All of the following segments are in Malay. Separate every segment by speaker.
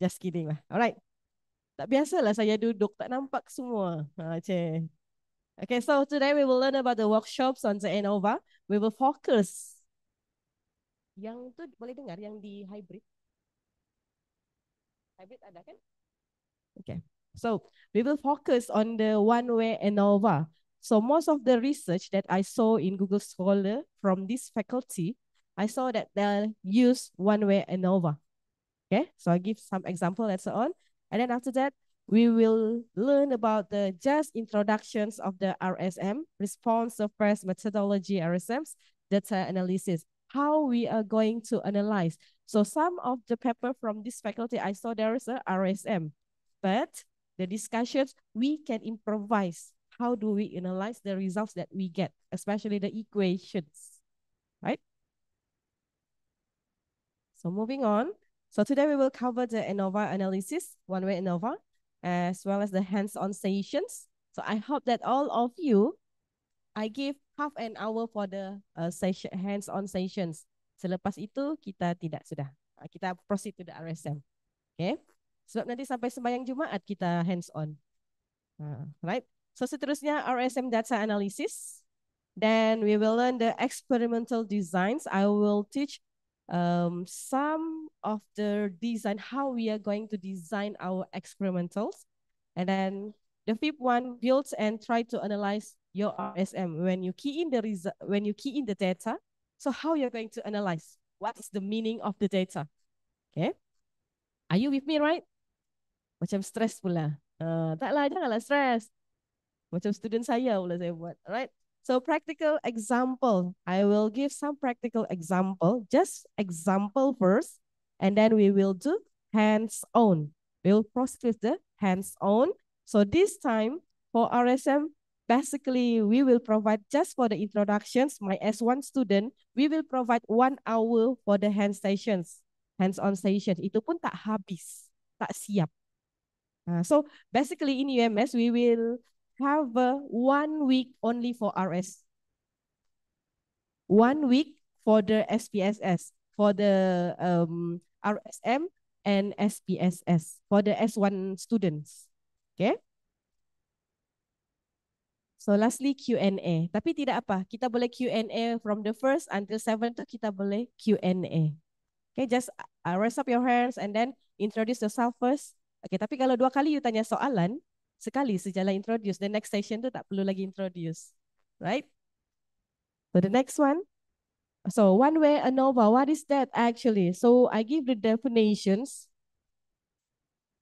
Speaker 1: Just kidding lah. Alright. Tak lah saya duduk, tak nampak semua. Okay, so today we will learn about the workshops on the ANOVA. We will focus. Yang tu boleh dengar, yang di hybrid. Hybrid ada kan? Okay. So we will focus on the one-way ANOVA. So most of the research that I saw in Google Scholar from this faculty, I saw that they use one-way ANOVA. Okay, so I give some example and so on. And then after that, we will learn about the just introductions of the RSM, response of press methodology RSMs, data analysis, how we are going to analyze. So some of the paper from this faculty, I saw there is a RSM, but the discussions, we can improvise. How do we analyze the results that we get, especially the equations, right? So moving on. So today we will cover the ANOVA analysis, one-way ANOVA, as well as the hands-on sessions. So I hope that all of you, I give half an hour for the uh, hands-on sessions. Selepas itu kita tidak sudah, ah, kita proceed to the RSM. Okay. Sebab nanti sampai sembahyang Jumaat kita hands-on. Uh, right. So seterusnya RSM data analysis. Then we will learn the experimental designs. I will teach um, some of the design, how we are going to design our experimentals. And then the fifth one builds and try to analyze your RSM when you key in the result, when you key in the data. So how you're going to analyze? What is the meaning of the data? Okay. Are you with me, right? Macam stress pula. Uh, ah, taklah, janganlah stress. Macam student saya pula saya buat, right? So practical example. I will give some practical example. Just example first, and then we will do hands-on. We'll proceed the hands-on. So this time for RSM, basically we will provide just for the introductions, my S1 student, we will provide one hour for the hand stations, hands-on stations. Itu pun tak habis, tak siap. Uh, so basically in UMS, we will have a one week only for RS. One week for the SPSS, for the um, RSM and SPSS, for the S1 students. Okay. So lastly, Q&A. Tapi tidak apa, kita boleh Q&A from the first until seventh, kita boleh Q&A. Okay, just uh, raise up your hands and then introduce yourself first. Okay, tapi kalau dua kali you tanya soalan, sekali sejalan introduce. The next session tu tak perlu lagi introduce. Right? So the next one. So one way ANOVA, what is that actually? So I give the definitions.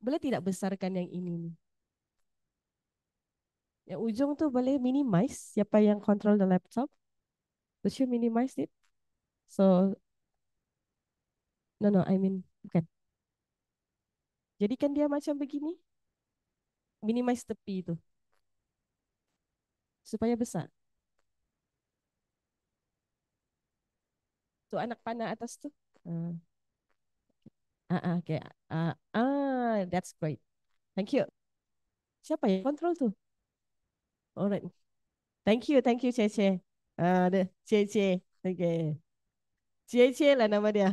Speaker 1: Boleh tidak besarkan yang ini? ni Yang ujung tu boleh minimize siapa yang control the laptop. Would you minimize it? So, no, no, I mean, bukan. Jadikan dia macam begini minimize tepi tu. Supaya besar. Tu anak panah atas tu. Hmm. Ah, ah okay. Ah, ah that's great. Thank you. Siapa yang control tu? Alright. Thank you, thank you, Cece. Ah, de uh, Cece. Okay. Cece lah nama dia.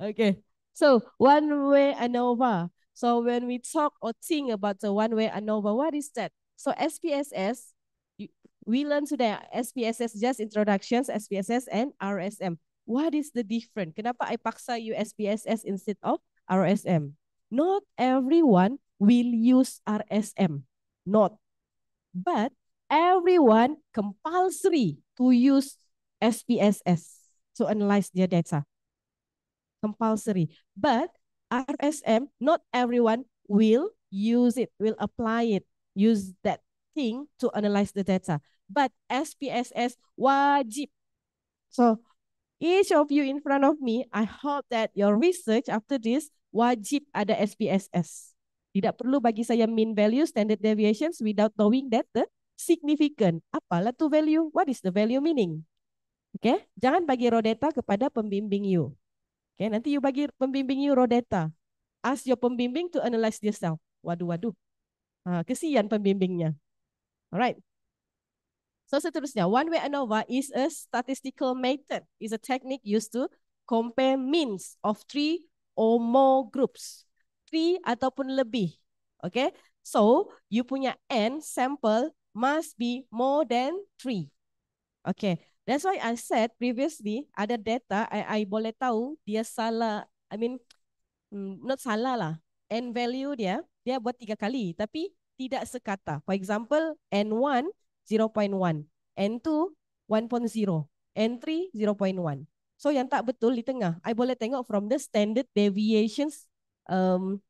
Speaker 1: Okay. So, one way ANOVA. So when we talk or think about the one-way ANOVA, what is that? So SPSS, we learn today SPSS just introductions, SPSS and RSM. What is the difference? Kenapa I paksa you SPSS instead of RSM? Not everyone will use RSM, not. But everyone compulsory to use SPSS to analyze their data. Compulsory. But RSM, not everyone will use it, will apply it, use that thing to analyze the data. But SPSS wajib. So each of you in front of me, I hope that your research after this wajib ada SPSS. Tidak perlu bagi saya mean value standard deviations without knowing that the significant. Apalah tu value? What is the value meaning? Okay, jangan bagi raw data kepada pembimbing you. Okay, nanti you bagi pembimbing you raw data. Ask your pembimbing to analyse yourself. Waduh, waduh. Ha, kesian pembimbingnya. Alright. So seterusnya, one-way ANOVA is a statistical method. is a technique used to compare means of three or more groups. Three ataupun lebih. Okay. So, you punya N sample must be more than three. Okay. That's why I said previously ada data I, I boleh tahu dia salah. I mean hmm, not salah lah. N value dia dia buat tiga kali tapi tidak sekata. For example, N1 0.1, N2 1.0, N3 0.1. So yang tak betul di tengah. I boleh tengok from the standard deviations um,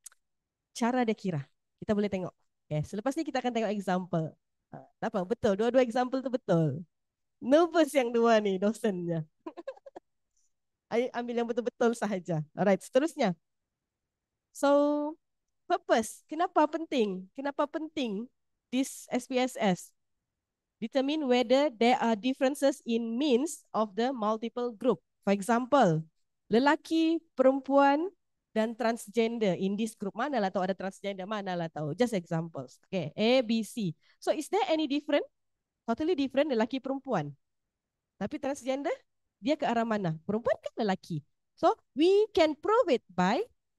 Speaker 1: cara dia kira. Kita boleh tengok. Okay, selepas ni kita akan tengok example. Uh, tak apa, betul. Dua-dua example tu betul. Nervous yang dua ni dosennya. I ambil yang betul-betul sahaja. Alright, seterusnya. So, purpose. Kenapa penting? Kenapa penting this SPSS? Determine whether there are differences in means of the multiple group. For example, lelaki, perempuan dan transgender in this group. Manalah tahu ada transgender, manalah tahu. Just examples. Okay, A, B, C. So, is there any different totally different lelaki perempuan. Tapi transgender, dia ke arah mana? Perempuan ke lelaki? So, we can prove it by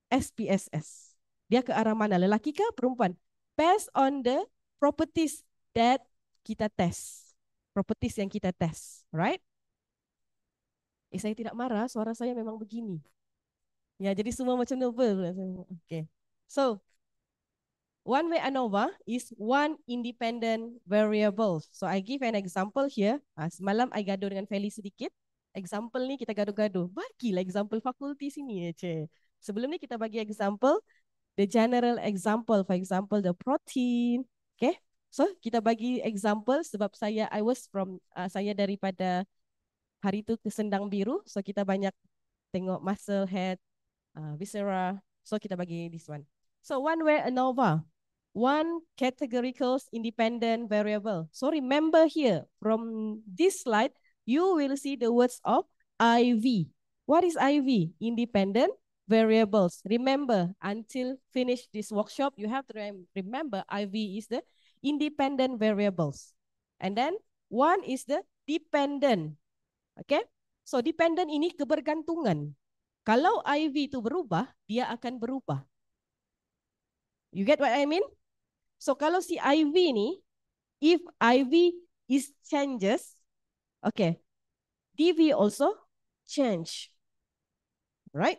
Speaker 1: SPSS. Dia ke arah mana? Lelaki ke perempuan? Based on the properties that kita test. Properties yang kita test. Right? Eh, saya tidak marah. Suara saya memang begini. Ya, jadi semua macam nervous. Okay. So, one way ANOVA ah, is one independent variable. So I give an example here. Ah, semalam I gaduh dengan Feli sedikit. Example ni kita gaduh-gaduh. Bagilah example fakulti sini ya, Che. Sebelum ni kita bagi example. The general example. For example, the protein. Okay. So kita bagi example sebab saya, I was from, uh, saya daripada hari tu ke Sendang biru. So kita banyak tengok muscle, head, uh, viscera. So kita bagi this one. So one way ANOVA. one categorical independent variable. So remember here, from this slide, you will see the words of IV. What is IV? Independent variables. Remember, until finish this workshop, you have to remember IV is the independent variables. And then one is the dependent. Okay? So dependent ini kebergantungan. Kalau IV itu berubah, dia akan berubah. You get what I mean? So kalau si IV ni, if IV is changes, okay, DV also change, right?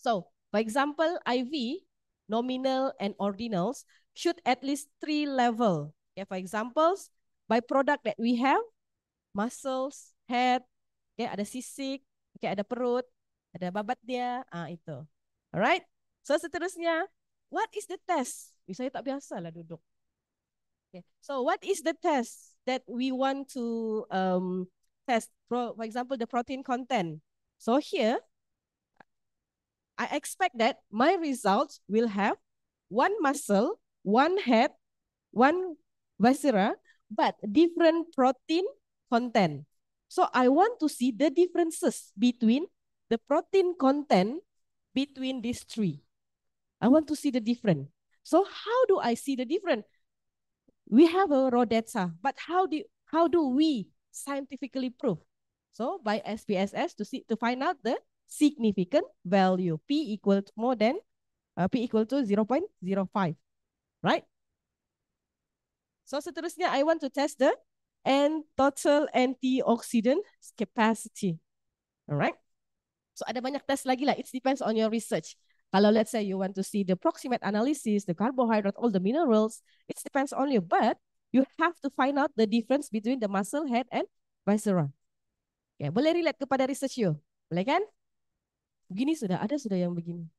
Speaker 1: So for example, IV, nominal and ordinals should at least three level. Okay, for examples, by product that we have, muscles, head, okay, ada sisik, okay, ada perut, ada babat dia, ah itu. Alright? So seterusnya, what is the test? Eh, saya tak biasa lah duduk. Okay. So what is the test that we want to um, test? For example, the protein content. So here, I expect that my results will have one muscle, one head, one viscera, but different protein content. So I want to see the differences between the protein content between these three. I want to see the difference. So how do I see the difference? We have a raw data, but how do how do we scientifically prove? So by SPSS to see to find out the significant value p equal to more than uh, p equal to 0.05, right? So seterusnya I want to test the and total antioxidant capacity. Alright. So ada banyak tes lagi lah. It depends on your research. Kalau let's say you want to see the proximate analysis, the carbohydrate, all the minerals, it depends on you. But you have to find out the difference between the muscle head and viscera. Okay, boleh relate kepada research you? Boleh kan? Begini sudah, ada sudah yang begini.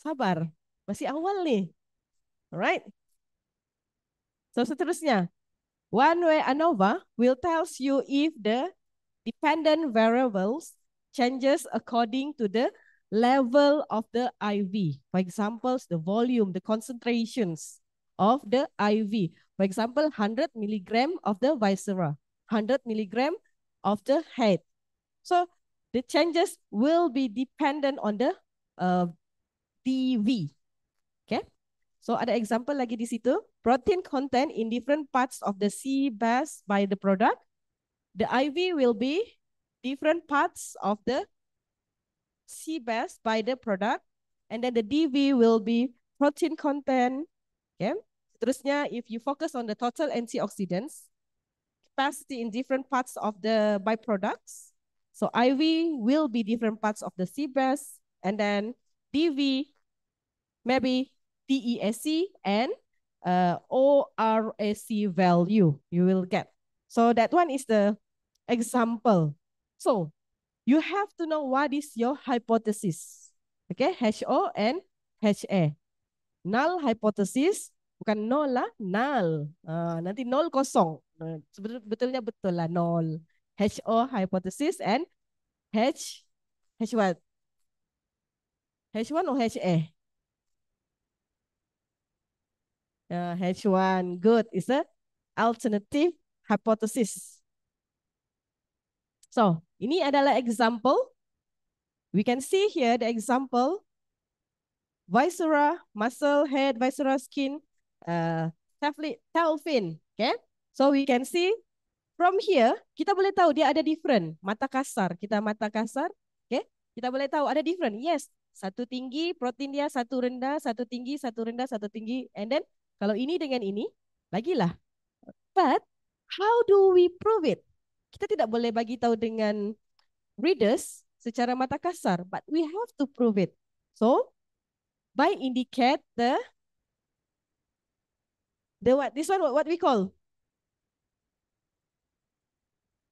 Speaker 1: Sabar, masih awal nih. Alright. So seterusnya, one-way ANOVA will tells you if the dependent variables changes according to the level of the IV. For examples, the volume, the concentrations of the IV. For example, 100 milligram of the viscera, 100 milligram of the head. So the changes will be dependent on the uh, DV. Okay. So other example lagi di situ. Protein content in different parts of the sea bass by the product. The IV will be different parts of the CBEST by the product. And then the DV will be protein content. Okay. Seterusnya, if you focus on the total antioxidants, capacity in different parts of the byproducts. So IV will be different parts of the CBEST. And then DV, maybe TESC and uh, ORAC value you will get. So that one is the example. So you have to know what is your hypothesis. Okay, HO and HA. Null hypothesis, bukan nol lah, null. Uh, nanti nol kosong. Sebetulnya betul lah, nol. HO hypothesis and H, H what? H1 or HA? Uh, ah, H1, good. It's a alternative hypothesis. So, ini adalah example. We can see here the example. visera, muscle, head, visera, skin, uh, tail fin. Okay? So, we can see from here, kita boleh tahu dia ada different. Mata kasar. Kita mata kasar. Okay? Kita boleh tahu ada different. Yes. Satu tinggi, protein dia satu rendah, satu tinggi, satu rendah, satu tinggi. And then, kalau ini dengan ini, lagilah. But, how do we prove it? kita tidak boleh bagi tahu dengan readers secara mata kasar but we have to prove it so by indicate the the what this one what we call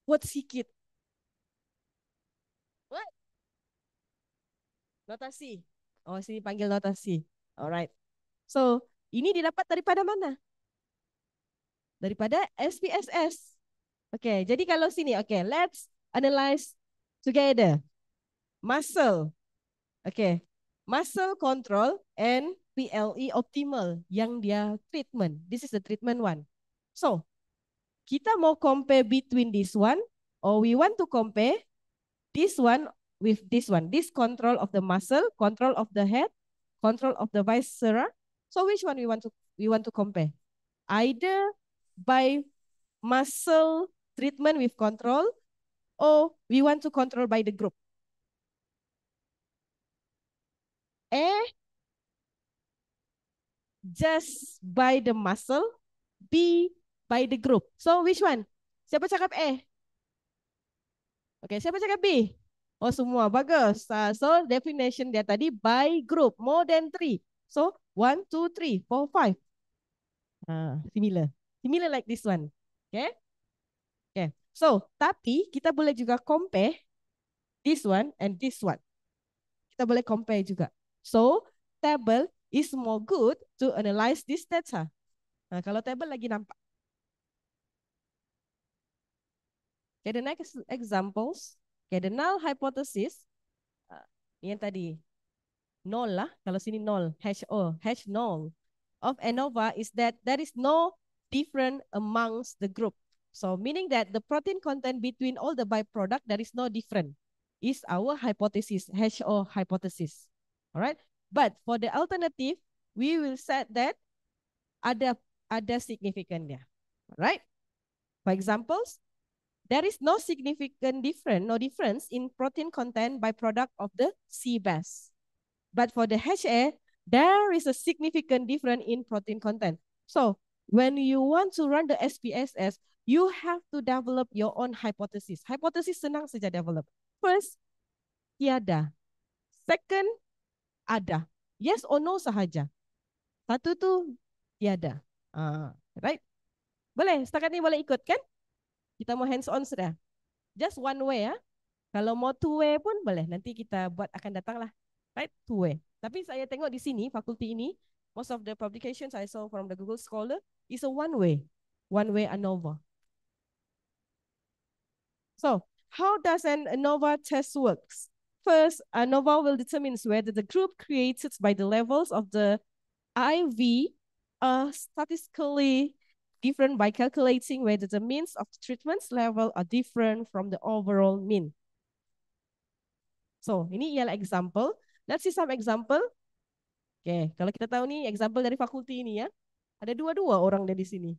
Speaker 1: what sikit what notasi oh sini panggil notasi alright so ini didapat daripada mana daripada SPSS Okay, jadi kalau sini, okay, let's analyse together. Muscle, okay, muscle control and PLE optimal yang dia treatment. This is the treatment one. So, kita mau compare between this one or we want to compare this one with this one. This control of the muscle, control of the head, control of the viscera. So, which one we want to we want to compare? Either by muscle treatment with control or we want to control by the group. A, just by the muscle. B, by the group. So which one? Siapa cakap A? Okay, siapa cakap B? Oh semua, bagus. Uh, so definition dia tadi by group, more than three. So one, two, three, four, five. Uh, similar. Similar like this one. Okay. So, tapi kita boleh juga compare this one and this one. Kita boleh compare juga. So, table is more good to analyze this data. Nah, kalau table lagi nampak. Okay, the next examples. Okay, the null hypothesis. Uh, yang tadi. Null lah. Kalau sini null. Hash O. Hash null. Of ANOVA is that there is no different amongst the group. So meaning that the protein content between all the byproduct, there is no different. Is our hypothesis, HO hypothesis. All right. But for the alternative, we will set that ada ada significantnya, All right. For examples, there is no significant difference, no difference in protein content by product of the sea bass. But for the HA, there is a significant difference in protein content. So when you want to run the SPSS, you have to develop your own hypothesis. Hypothesis senang saja develop. First, tiada. Second, ada. Yes or no sahaja. Satu tu tiada. Ah, right? Boleh, setakat ni boleh ikut kan? Kita mau hands on sudah. Just one way ya. Kalau mau two way pun boleh. Nanti kita buat akan datang lah. Right? Two way. Tapi saya tengok di sini, fakulti ini, most of the publications I saw from the Google Scholar, is a one way. One way ANOVA. So how does an ANOVA test works? First, ANOVA will determine whether the group created by the levels of the IV are statistically different by calculating whether the means of the treatments level are different from the overall mean. So, ini ialah example. Let's see some example. Okay, kalau kita tahu nih example dari fakulti ini ya. Ada dua-dua orang dari sini.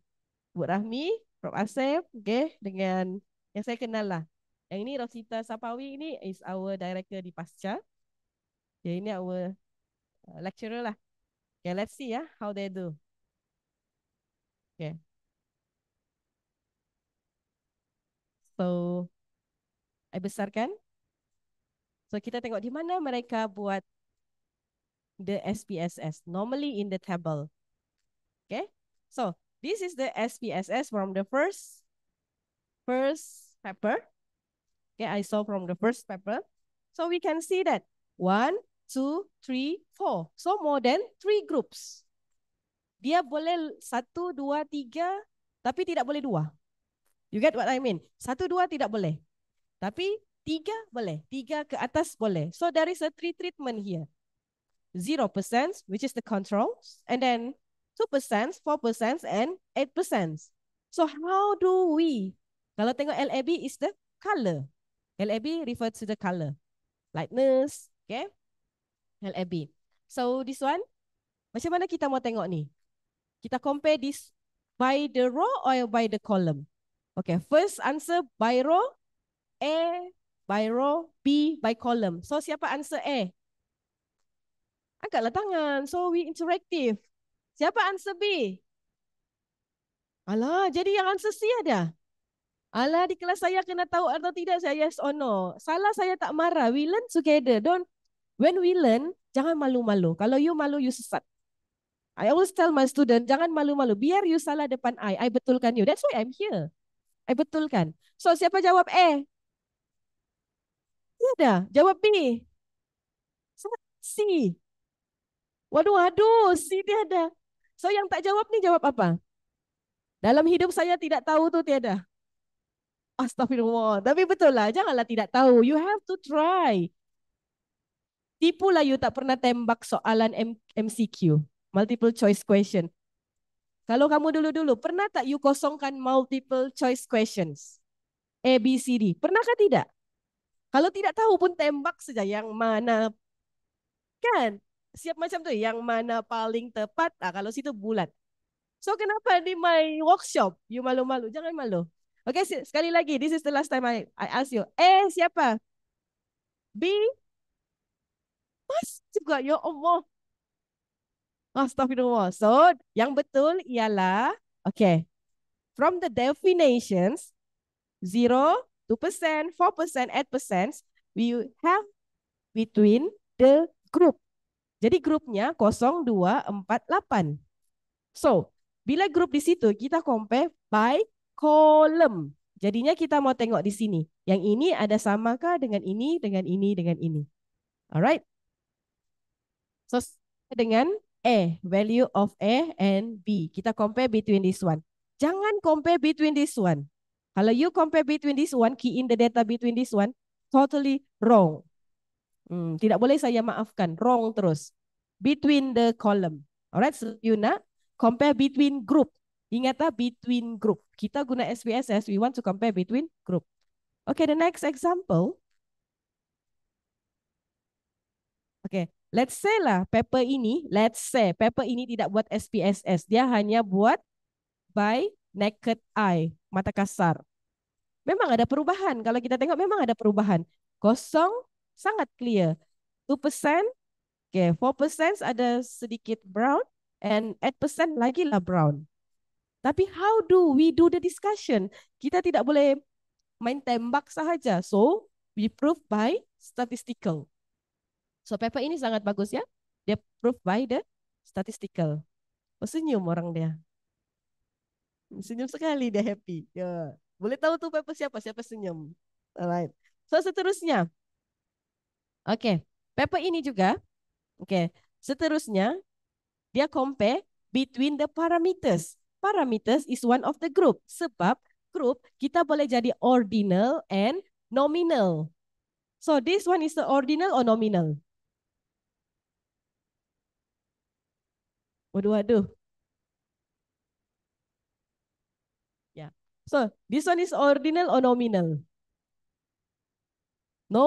Speaker 1: Bu Rahmi, Prof. Asep, okay, dengan yang saya kenal lah. Yang ini Rosita Sapawi ini is our director di Pasca. Ya ini our uh, lecturer lah. Okay, let's see ya yeah, how they do. Okay. So, saya besarkan. So kita tengok di mana mereka buat the SPSS. Normally in the table. Okay. So this is the SPSS from the first first paper. Okay, I saw from the first paper. So we can see that one, two, three, four. So more than three groups. Dia boleh satu, dua, tiga, tapi tidak boleh dua. You get what I mean? Satu, dua tidak boleh. Tapi tiga boleh. Tiga ke atas boleh. So there is a three treatment here. Zero percent, which is the controls. And then two percent, four percent, and eight percent. So how do we kalau tengok LAB is the color. LAB refer to the color. Lightness, okay? LAB. So this one, macam mana kita mau tengok ni? Kita compare this by the row or by the column? Okay, first answer by row, A by row, B by column. So siapa answer A? Angkatlah tangan. So we interactive. Siapa answer B? Alah, jadi yang answer C ada? Alah di kelas saya kena tahu atau tidak saya yes or no. Salah saya tak marah. We learn together. Don't when we learn jangan malu-malu. Kalau you malu you sesat. I always tell my student jangan malu-malu. Biar you salah depan I, I betulkan you. That's why I'm here. I betulkan. So siapa jawab A? Ada. Ya jawab B. C. Waduh, waduh, C tiada. So yang tak jawab ni jawab apa? Dalam hidup saya tidak tahu tu tiada. Astaghfirullah. Tapi betul lah, janganlah tidak tahu. You have to try. Tipu lah you tak pernah tembak soalan MCQ. Multiple choice question. Kalau kamu dulu-dulu, pernah tak you kosongkan multiple choice questions? A, B, C, D. Pernahkah tidak? Kalau tidak tahu pun tembak saja yang mana. Kan? Siap macam tu. Yang mana paling tepat? Ah kalau situ bulat. So kenapa di my workshop? You malu-malu. Jangan malu. Okay, sekali lagi. This is the last time I, I ask you. A, eh, siapa? B? Mas juga, ya Allah. Astaghfirullah. So, yang betul ialah, okay. From the definitions, 0, 2%, 4%, 8%, we have between the group. Jadi grupnya 0, 2, 4, 8. So, bila grup di situ, kita compare by kolom. Jadinya kita mau tengok di sini. Yang ini ada samakah dengan ini, dengan ini, dengan ini. Alright. So, dengan A, value of A and B. Kita compare between this one. Jangan compare between this one. Kalau you compare between this one, key in the data between this one, totally wrong. Hmm, tidak boleh saya maafkan. Wrong terus. Between the column. Alright, so you nak compare between group. Ingatlah between group kita guna SPSS, we want to compare between group. Okay, the next example. Okay, let's say lah paper ini, let's say paper ini tidak buat SPSS. Dia hanya buat by naked eye, mata kasar. Memang ada perubahan. Kalau kita tengok memang ada perubahan. Kosong, sangat clear. 2%, okay, 4% ada sedikit brown. And 8% lagi lah brown. Tapi how do we do the discussion? Kita tidak boleh main tembak sahaja. So, we prove by statistical. So, paper ini sangat bagus ya. Dia prove by the statistical. Senyum orang dia. Senyum sekali dia happy. Yeah. Boleh tahu tuh paper siapa? Siapa senyum? Alright. So, seterusnya. Oke. Okay. Paper ini juga. Oke. Okay. Seterusnya, dia compare between the parameters parameters is one of the group sebab group kita boleh jadi ordinal and nominal. So this one is the ordinal or nominal? Waduh waduh. Yeah. So this one is ordinal or nominal? No?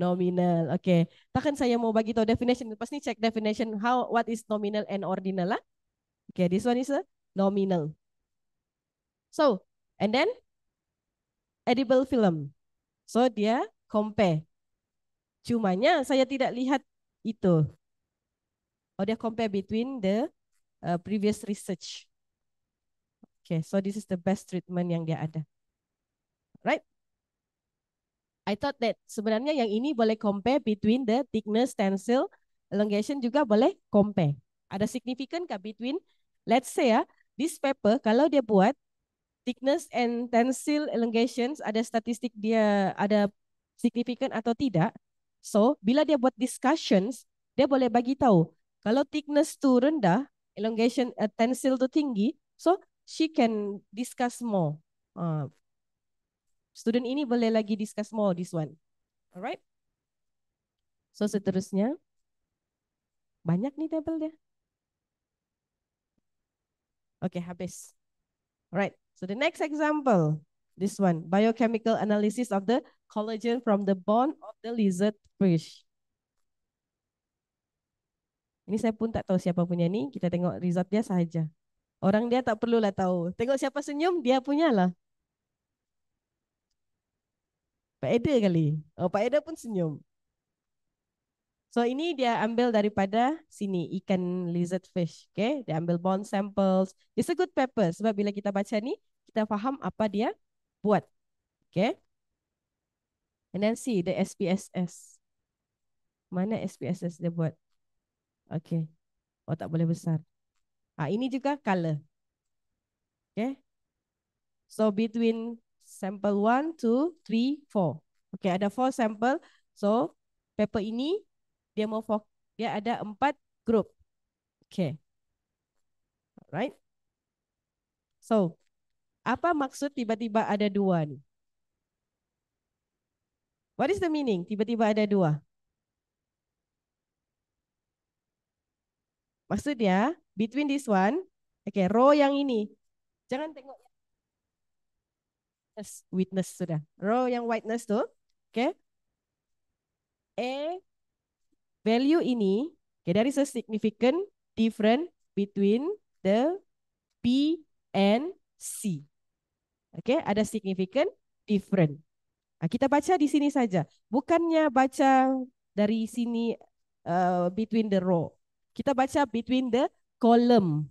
Speaker 1: Nominal. Okay. Takkan saya mau bagi tahu definition. Lepas ni check definition how what is nominal and ordinal lah. Okay, this one is a nominal. So, and then edible film. So, dia compare. Cumanya saya tidak lihat itu. Oh, dia compare between the uh, previous research. Okay, so this is the best treatment yang dia ada. Right? I thought that sebenarnya yang ini boleh compare between the thickness, stencil, elongation juga boleh compare. Ada signifikan ke between Let's say ya, uh, this paper kalau dia buat thickness and tensile elongations ada statistik dia ada signifikan atau tidak. So, bila dia buat discussions, dia boleh bagi tahu kalau thickness tu rendah, elongation uh, tensile tu tinggi, so she can discuss more. Uh, student ini boleh lagi discuss more this one. Alright? So, seterusnya. Banyak ni table dia. Okay, habis. Alright, so the next example, this one, biochemical analysis of the collagen from the bone of the lizard fish. Ini saya pun tak tahu siapa punya ni. Kita tengok result dia sahaja. Orang dia tak perlulah tahu. Tengok siapa senyum, dia punya lah. Pak Eda kali. Oh, Pak Eda pun senyum. So ini dia ambil daripada sini ikan lizard fish, okay? Dia ambil bone samples. It's a good paper sebab bila kita baca ni kita faham apa dia buat, okay? And then see the SPSS. Mana SPSS dia buat? Okay. Oh tak boleh besar. Ah ini juga color, okay? So between sample one, two, three, four. Okay, ada four sample. So paper ini dia memfok dia ada empat grup. Okay. Right? So, apa maksud tiba-tiba ada dua ni? What is the meaning tiba-tiba ada dua? Maksudnya, between this one, okay, row yang ini. Jangan tengok. Witness, witness sudah. Row yang whiteness tu, okay. A value ini okay, there is a significant different between the P and C. Okay, ada significant different. Nah, kita baca di sini saja. Bukannya baca dari sini uh, between the row. Kita baca between the column.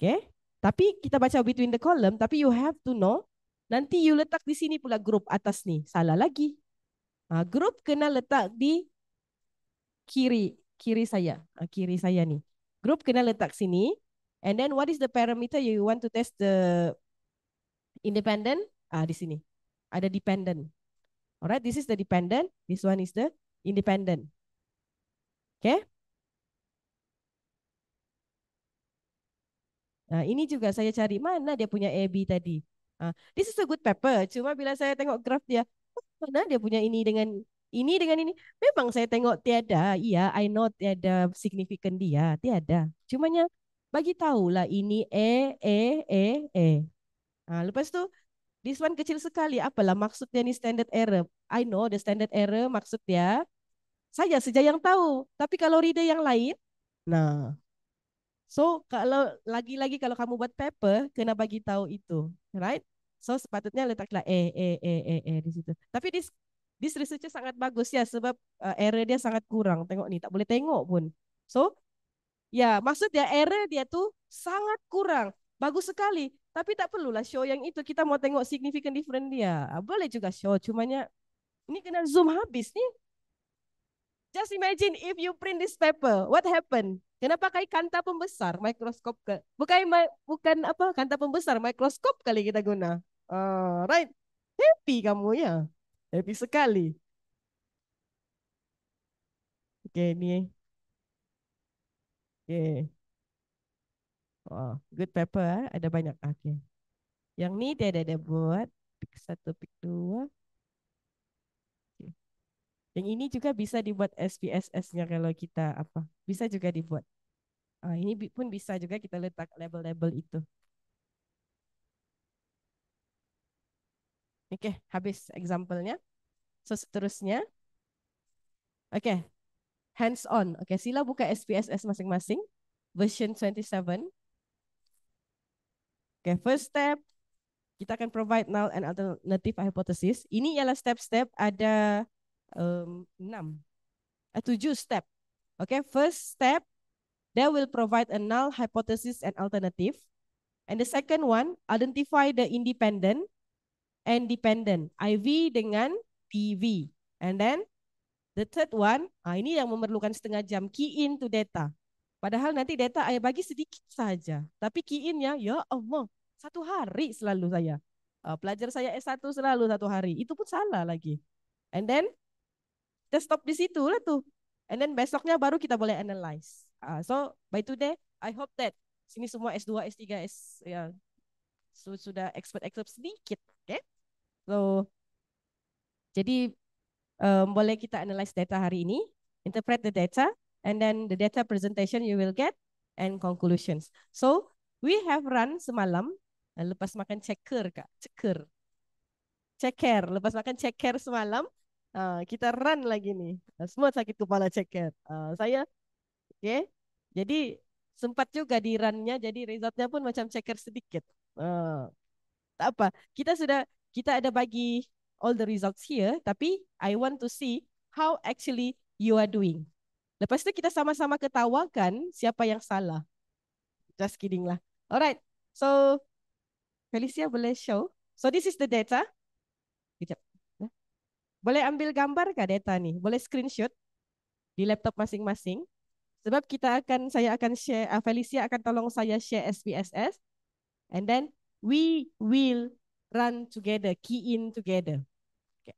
Speaker 1: Okay. Tapi kita baca between the column. Tapi you have to know. Nanti you letak di sini pula group atas ni. Salah lagi. Nah, group kena letak di kiri kiri saya ah, kiri saya ni group kena letak sini and then what is the parameter you want to test the independent ah di sini ada dependent alright this is the dependent this one is the independent okay Nah, ini juga saya cari mana dia punya AB tadi. Ah, this is a good paper. Cuma bila saya tengok graf dia, mana dia punya ini dengan ini dengan ini memang saya tengok tiada iya i know tiada significant dia tiada cumanya bagi tahulah ini e e e e ha, lepas tu this one kecil sekali apalah maksud dia ni standard error i know the standard error maksud dia saya saja yang tahu tapi kalau reader yang lain nah so kalau lagi-lagi kalau kamu buat paper kena bagi tahu itu right So sepatutnya letaklah e e e e e di situ. Tapi this this researcher sangat bagus ya sebab uh, error dia sangat kurang. Tengok ni, tak boleh tengok pun. So, ya, maksud dia error dia tu sangat kurang. Bagus sekali. Tapi tak perlulah show yang itu. Kita mau tengok significant different dia. Ah, boleh juga show. Cumanya, ni kena zoom habis ni. Just imagine if you print this paper, what happen? kenapa pakai kanta pembesar, mikroskop ke? Bukan, bukan apa kanta pembesar, mikroskop kali kita guna. Uh, right? Happy kamu ya. Yeah. Happy sekali. Okay, ni. Okay. Oh, good paper eh. Ada banyak. Ah, okay. Yang ni dia ada buat. Pick satu, pick dua. Okay. Yang ini juga bisa dibuat SPSS-nya kalau kita apa. Bisa juga dibuat. Ah, ini pun bisa juga kita letak label-label itu. Okay, habis example-nya. So, seterusnya. Okay, hands-on. Okay, sila buka SPSS masing-masing. Version 27. Okay, first step. Kita akan provide null and alternative hypothesis. Ini ialah step-step ada um, enam. Um, tujuh step. Okay, first step. They will provide a null hypothesis and alternative. And the second one, identify the independent and dependent. IV dengan PV. And then the third one, ah ini yang memerlukan setengah jam key in to data. Padahal nanti data saya bagi sedikit saja, tapi key in ya, ya Allah, satu hari selalu saya. Uh, pelajar saya S1 selalu satu hari. Itu pun salah lagi. And then kita stop di situ lah tuh. And then besoknya baru kita boleh analyze. Uh, ah, so by today, I hope that sini semua S2, S3, S ya yeah, sudah expert expert sedikit So jadi um, boleh kita analyze data hari ini, interpret the data and then the data presentation you will get and conclusions. So we have run semalam eh, lepas makan checker Kak, checker. Checker, lepas makan checker semalam uh, kita run lagi nih. Uh, semua sakit kepala checker. Uh, saya okay. Jadi sempat juga di run-nya jadi resultnya pun macam checker sedikit. Uh, tak apa. Kita sudah kita ada bagi all the results here tapi I want to see how actually you are doing. Lepas tu kita sama-sama ketawakan siapa yang salah. Just kidding lah. Alright. So Felicia boleh show. So this is the data. Kejap. Boleh ambil gambar ke data ni? Boleh screenshot di laptop masing-masing. Sebab kita akan saya akan share uh, Felicia akan tolong saya share SPSS and then we will run together, key in together. Okay.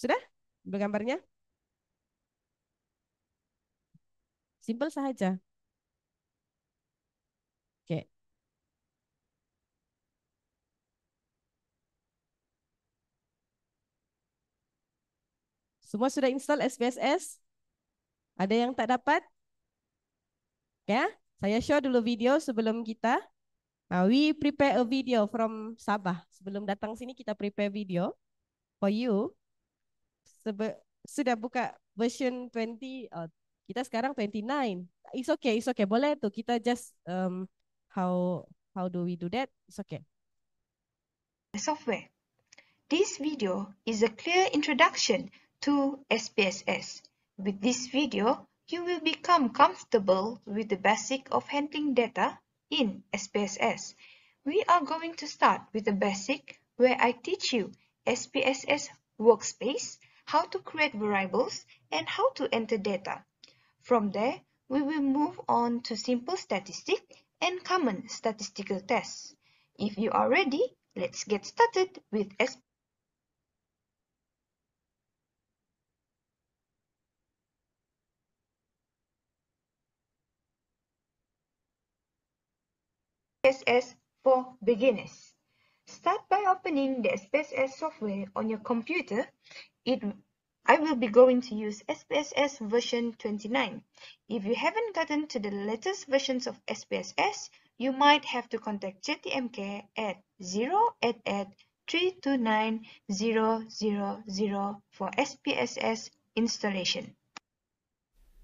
Speaker 1: Sudah? Gambarnya? Simple sahaja. Okay. Semua sudah install SPSS? Ada yang tak dapat? Ya, saya show dulu video sebelum kita Uh, we prepare a video from Sabah. Sebelum datang sini kita prepare video for you. Sebe- sudah buka version 20. Oh, uh, kita sekarang 29. It's okay, it's okay. Boleh tu kita just um, how how do we do that? It's okay. Software. This
Speaker 2: video is a clear introduction to SPSS. With this video, you will become comfortable with the basic of handling data in SPSS. We are going to start with the basic where I teach you SPSS workspace, how to create variables and how to enter data. From there, we will move on to simple statistic and common statistical tests. If you are ready, let's get started with SPSS. SPSS for beginners. Start by opening the SPSS software on your computer. It, I will be going to use SPSS version 29. If you haven't gotten to the latest versions of SPSS, you might have to contact JTMK at 088329000 for SPSS installation.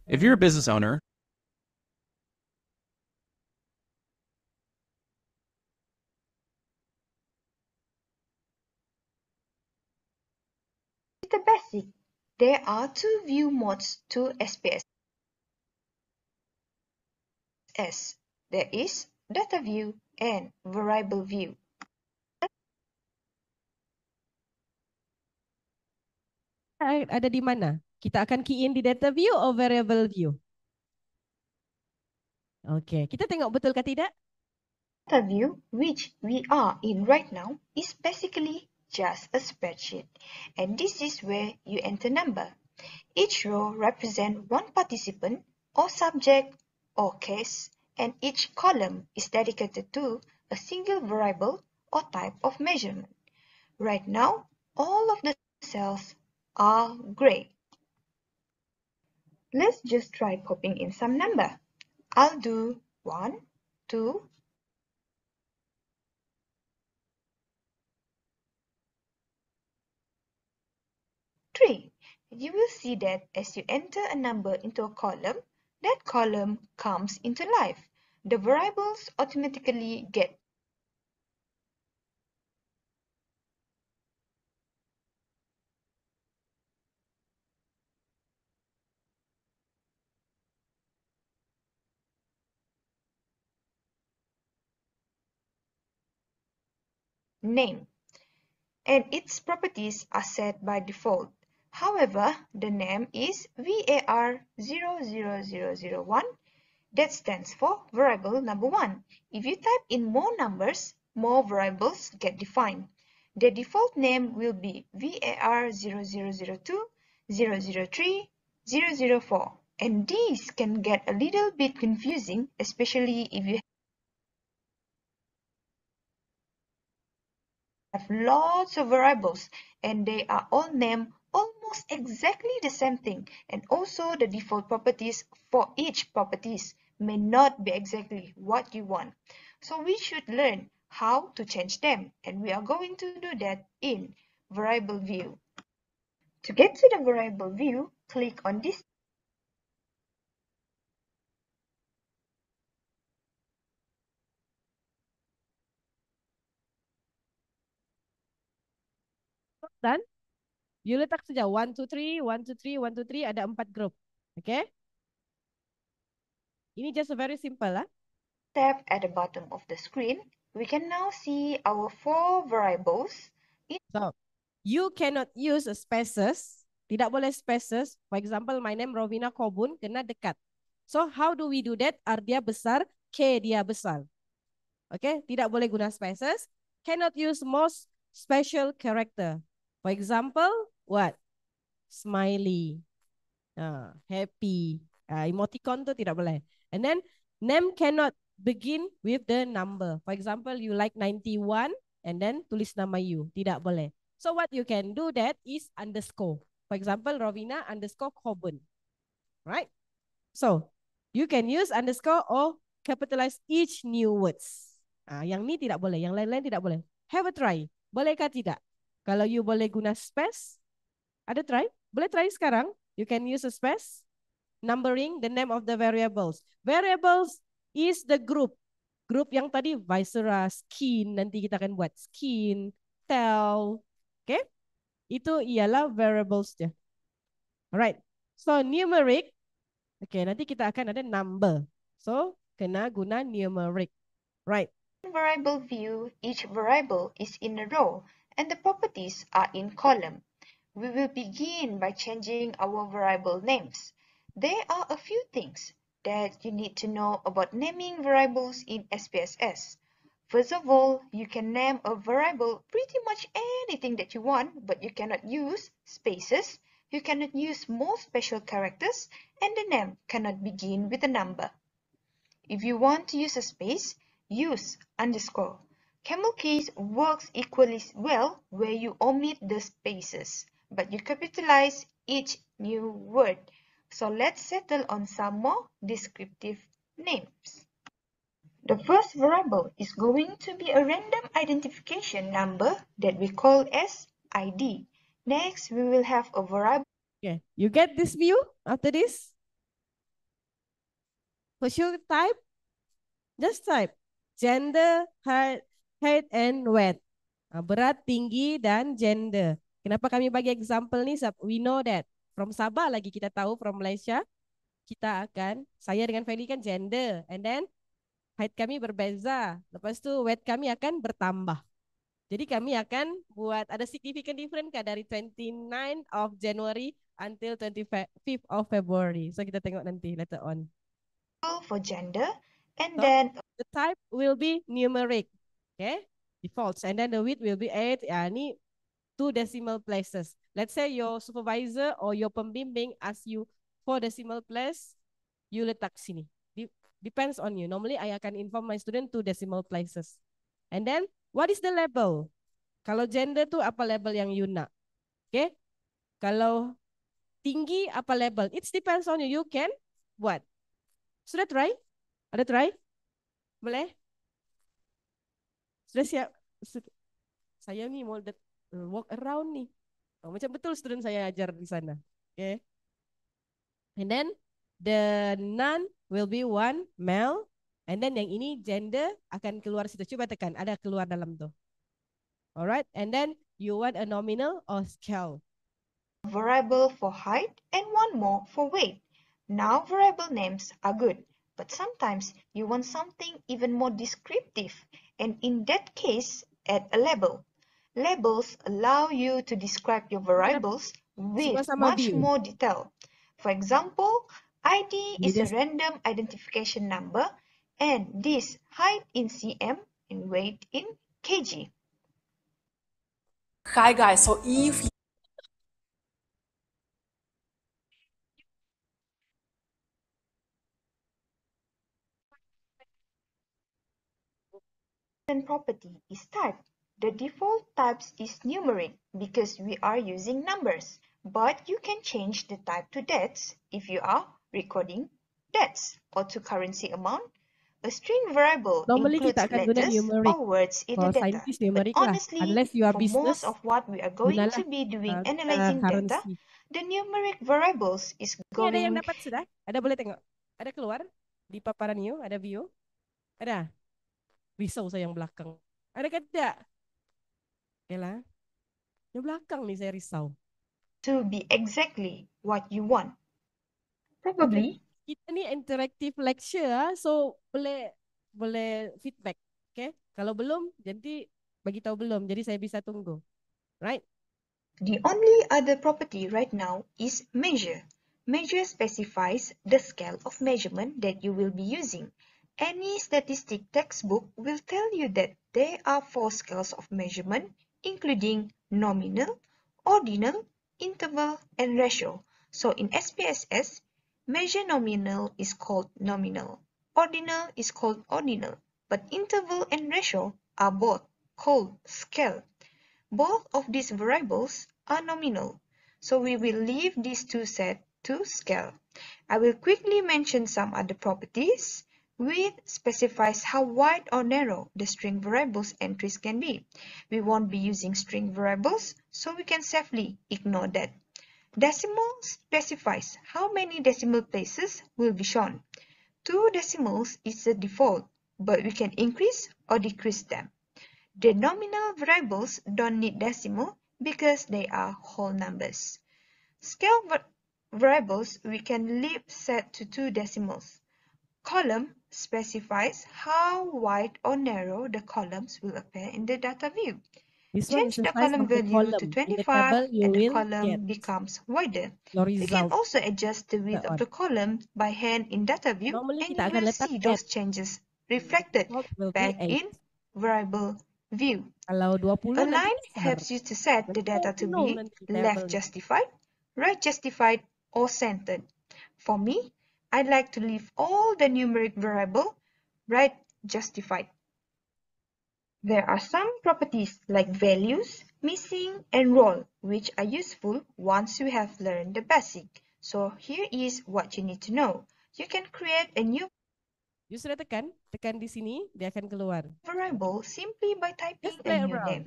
Speaker 2: If you're a business owner There are two view modes to SPSS: there is "data view"
Speaker 1: and "variable view". ada di mana? Kita akan key in di data view or variable view? Okay, kita tengok betul ke tidak?
Speaker 2: Data view, which we are in right now, is basically just a spreadsheet. And this is where you enter number. Each row represents one participant or subject or case, and each column is dedicated to a single variable or type of measurement. Right now, all of the cells are gray. Let's just try popping in some number. I'll do 1, 2, Three, You will see that as you enter a number into a column, that column comes into life. The variables automatically get name and its properties are set by default. However, the name is VAR 000001. That stands for variable number 1. If you type in more numbers, more variables get defined. The default name will be VAR 0002, 003, 004. And these can get a little bit confusing, especially if you have lots of variables and they are all named almost exactly the same thing and also the default properties for each properties may not be exactly what you want. So we should learn how to change them and we are going to do that in variable view. To get to the variable view, click on this
Speaker 1: Done. You letak saja 1, 2, 3, 1, 2, 3, ada empat grup. Okay? Ini just very simple lah. Tap at the bottom of the screen. We can now see our four variables. In so, you cannot use a spaces. Tidak boleh spaces. For example, my name Rovina Kobun, kena dekat. So, how do we do that? R dia besar, K dia besar. Okay? Tidak boleh guna spaces. Cannot use most special character. For example, what? Smiley. Uh, happy. Uh, emoticon tu tidak boleh. And then, name cannot begin with the number. For example, you like 91 and then tulis nama you. Tidak boleh. So what you can do that is underscore. For example, Rovina underscore Coburn. Right? So, you can use underscore or capitalize each new words. Ah, yang ni tidak boleh. Yang lain-lain tidak boleh. Have a try. Bolehkah tidak? Kalau you boleh guna space, ada try? Boleh try sekarang. You can use a space. Numbering the name of the variables. Variables is the group. Group yang tadi, visera skin. Nanti kita akan buat skin, tell. Okay? Itu ialah variables dia. Alright. So, numeric. Okay, nanti kita akan ada number. So, kena guna numeric. Right. In variable view, each variable is in a row and the properties are in
Speaker 2: column. We will begin by changing our variable names. There are a few things that you need to know about naming variables in SPSS. First of all, you can name a variable pretty much anything that you want, but you cannot use spaces, you cannot use more special characters, and the name cannot begin with a number. If you want to use a space, use underscore. Camel case works equally well where you omit the spaces but you capitalize each new word. So let's settle on some more descriptive names. The first variable is going to be a random identification number that we call as ID.
Speaker 1: Next, we will have a variable. Okay, you get this view after this? For sure, type. Just type gender, height, height and weight. Ah, berat, tinggi, dan gender. Kenapa kami bagi example ni sebab we know that from Sabah lagi kita tahu from Malaysia kita akan saya dengan Feli kan gender and then height kami berbeza. Lepas tu weight kami akan bertambah. Jadi kami akan buat ada significant difference kah dari 29 of January until 25th of February. So kita tengok nanti later on. For gender and so, then the type will be numeric. Okay? Defaults and then the width will be 8. Ya ni two decimal places. Let's say your supervisor or your pembimbing ask you four decimal place, you letak sini. Depends on you. Normally, I akan inform my student two decimal places. And then, what is the level? Kalau gender tu apa level yang you nak? Okay? Kalau tinggi apa level? It depends on you. You can buat. Sudah try? Ada try? Boleh? Sudah siap? Saya ni mau Uh, walk around nih. Oh, macam betul student saya ajar di sana. Okay. And then the nun will be one male. And then yang ini gender akan keluar situ. Cuba tekan, ada keluar dalam tu. Alright, and then you want a nominal or scale? Variable for height and one more for weight. Now
Speaker 2: variable names are good, but sometimes you want something even more descriptive. And in that case, add a label Labels allow you to describe your variables with much more detail. For example, ID is a random identification number and this height in cm and weight in kg. Hi guys, so if property is type the default types is numeric because we are using numbers, but you can change the type to dates if you are recording dates or to currency amount. A string variable Normally includes kita akan letters guna numeric or words in the data.
Speaker 1: But honestly, unless you are for business, most of
Speaker 2: what we are going to be doing uh, analyzing uh, data, the
Speaker 1: numeric variables is going... Ini ada yang dapat sudah? Ada boleh tengok? Ada keluar di paparan you? Ada view? Ada? Risau saya yang belakang. Ada tidak? Okay di belakang ni saya risau. To be exactly what you want. Probably. Kita ni interactive lecture ah. So boleh boleh feedback. Okay. Kalau belum, jadi bagi tahu belum. Jadi saya bisa tunggu. Right? The
Speaker 2: only other property right now is measure. Measure specifies the scale of measurement that you will be using. Any statistic textbook will tell you that there are four scales of measurement including nominal, ordinal, interval, and ratio. So in SPSS, measure nominal is called nominal, ordinal is called ordinal, but interval and ratio are both called scale. Both of these variables are nominal, so we will leave these two set to scale. I will quickly mention some other properties. Width specifies how wide or narrow the string variable's entries can be. We won't be using string variables, so we can safely ignore that. Decimal specifies how many decimal places will be shown. Two decimals is the default, but we can increase or decrease them. The nominal variables don't need decimal because they are whole numbers. Scale variables we can leave set to two decimals. Column specifies how wide or narrow the columns will appear in the data view. This Change the, column value column. to 25 and the column becomes wider. You can also adjust the width of the column by hand in data view Normally and you will see those changes reflected back in variable view. A line helps you to set the data to be left justified, right justified or centered. For me, I'd like to leave all the numeric variable right justified. There are some properties like values, missing, and role, which are useful once you have learned the basic. So here is what you need to know.
Speaker 1: You can create a new You sudah tekan, tekan di sini, dia akan keluar. Variable simply by typing a new around. name.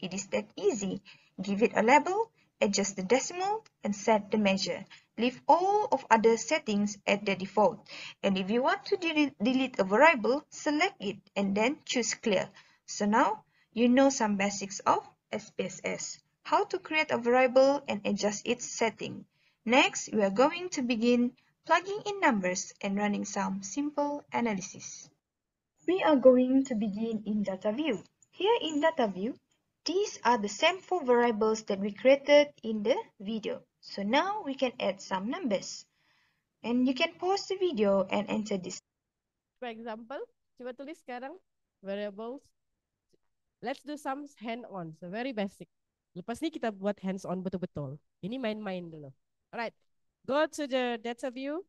Speaker 1: It is that easy. Give it a label,
Speaker 2: adjust the decimal, and set the measure. Leave all of other settings at the default. And if you want to de delete a variable, select it and then choose clear. So now you know some basics of SPSS, how to create a variable and adjust its setting. Next, we are going to begin plugging in numbers and running some simple analysis. We are going to begin in data view. Here in data view, these are the sample variables that we created in the video. So now we can add some numbers. And you can pause the video and enter this.
Speaker 1: For example, coba tulis sekarang variables. Let's do some hands on so very basic. Lepas ni kita buat hands-on betul-betul. Ini main-main dulu. Alright, go to the data view.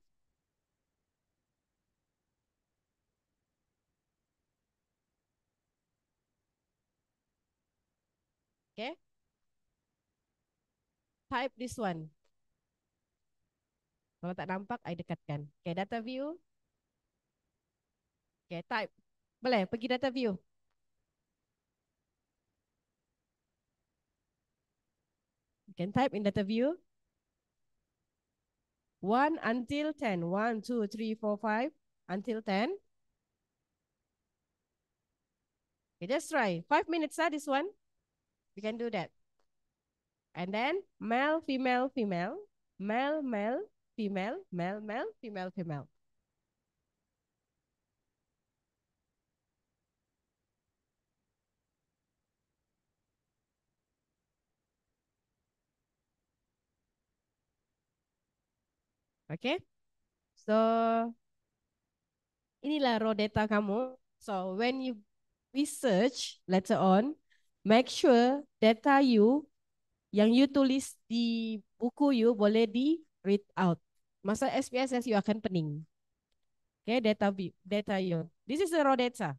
Speaker 1: Okay. type this one. Kalau tak nampak, I dekatkan. Okay, data view. Okay, type. Boleh, pergi data view. You can type in data view. 1 until 10. 1, 2, 3, 4, until 10. Okay, just try. Five minutes, lah this one. We can do that. And then male, female, female, male, male, female, male, male, female, female. Okay, so inilah raw data kamu. So when you research later on, make sure data you yang you tulis di buku you boleh di read out. Masa SPSS you akan pening. Okay, data data you. This is the raw data.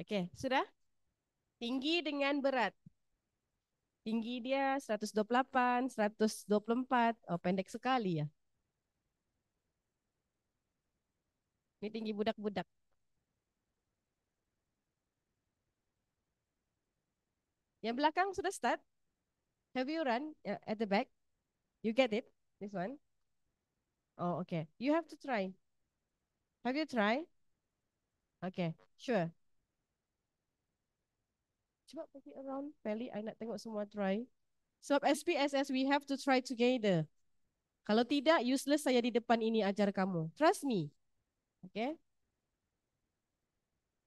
Speaker 1: Okay, sudah? Tinggi dengan berat. Tinggi dia 128, 124. Oh, pendek sekali ya. Ni tinggi budak-budak. Yang belakang sudah start. Have you run uh, at the back? You get it? This one? Oh, okay. You have to try. Have you tried? Okay, sure. Cuba pergi around, Peli. I nak tengok semua try. Sebab so, SPSS, we have to try together. Kalau tidak, useless saya di depan ini ajar kamu. Trust me, Okay.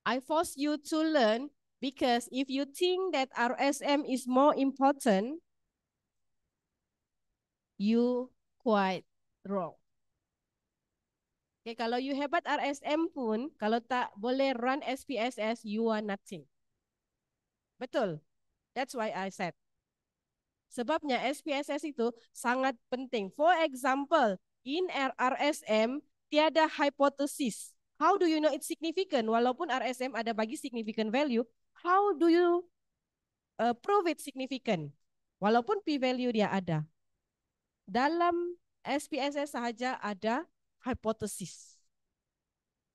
Speaker 1: I force you to learn because if you think that RSM is more important, you quite wrong. Okay, kalau you hebat RSM pun, kalau tak boleh run SPSS, you are nothing. Betul. That's why I said. Sebabnya SPSS itu sangat penting. For example, in RSM, tiada hipotesis. How do you know it's significant? Walaupun RSM ada bagi significant value, how do you uh, prove it significant? Walaupun p-value dia ada. Dalam SPSS sahaja ada hipotesis.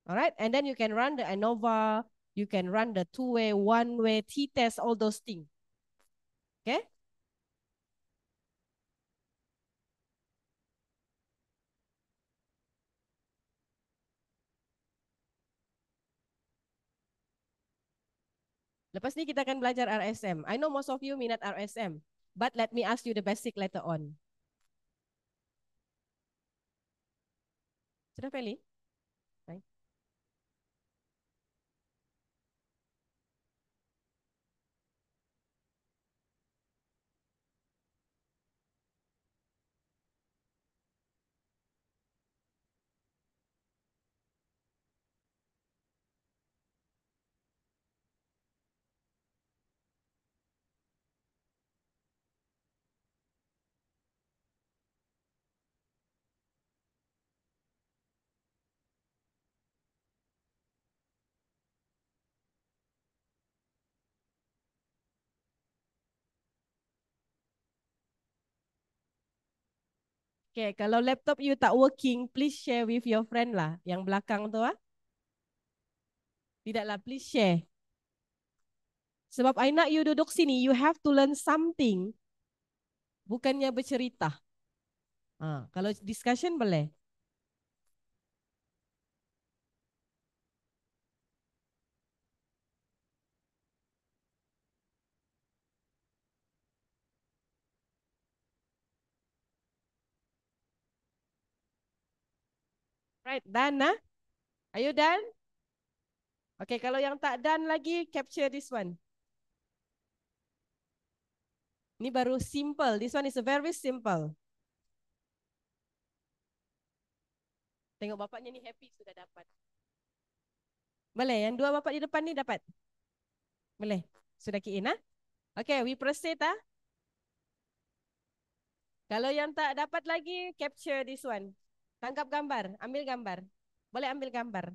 Speaker 1: Alright, and then you can run the ANOVA, you can run the two-way, one-way, t-test, all those things. Okay, Lepas ni kita akan belajar RSM. I know most of you minat RSM. But let me ask you the basic later on. Sudah pilih? Okay, kalau laptop you tak working, please share with your friend lah yang belakang tu ah. Tidaklah, please share. Sebab I nak you duduk sini, you have to learn something. Bukannya bercerita. Ha, kalau discussion boleh. Alright, Dan. Nah? Are you Dan? Okay, kalau yang tak done lagi, capture this one. Ini baru simple. This one is very simple. Tengok bapaknya ni happy sudah dapat. Boleh? Yang dua bapak di depan ni dapat? Boleh? Sudah key in? Ha? Okay, we proceed. Ha? Kalau yang tak dapat lagi, capture this one. Tangkap gambar, ambil gambar. Boleh ambil gambar.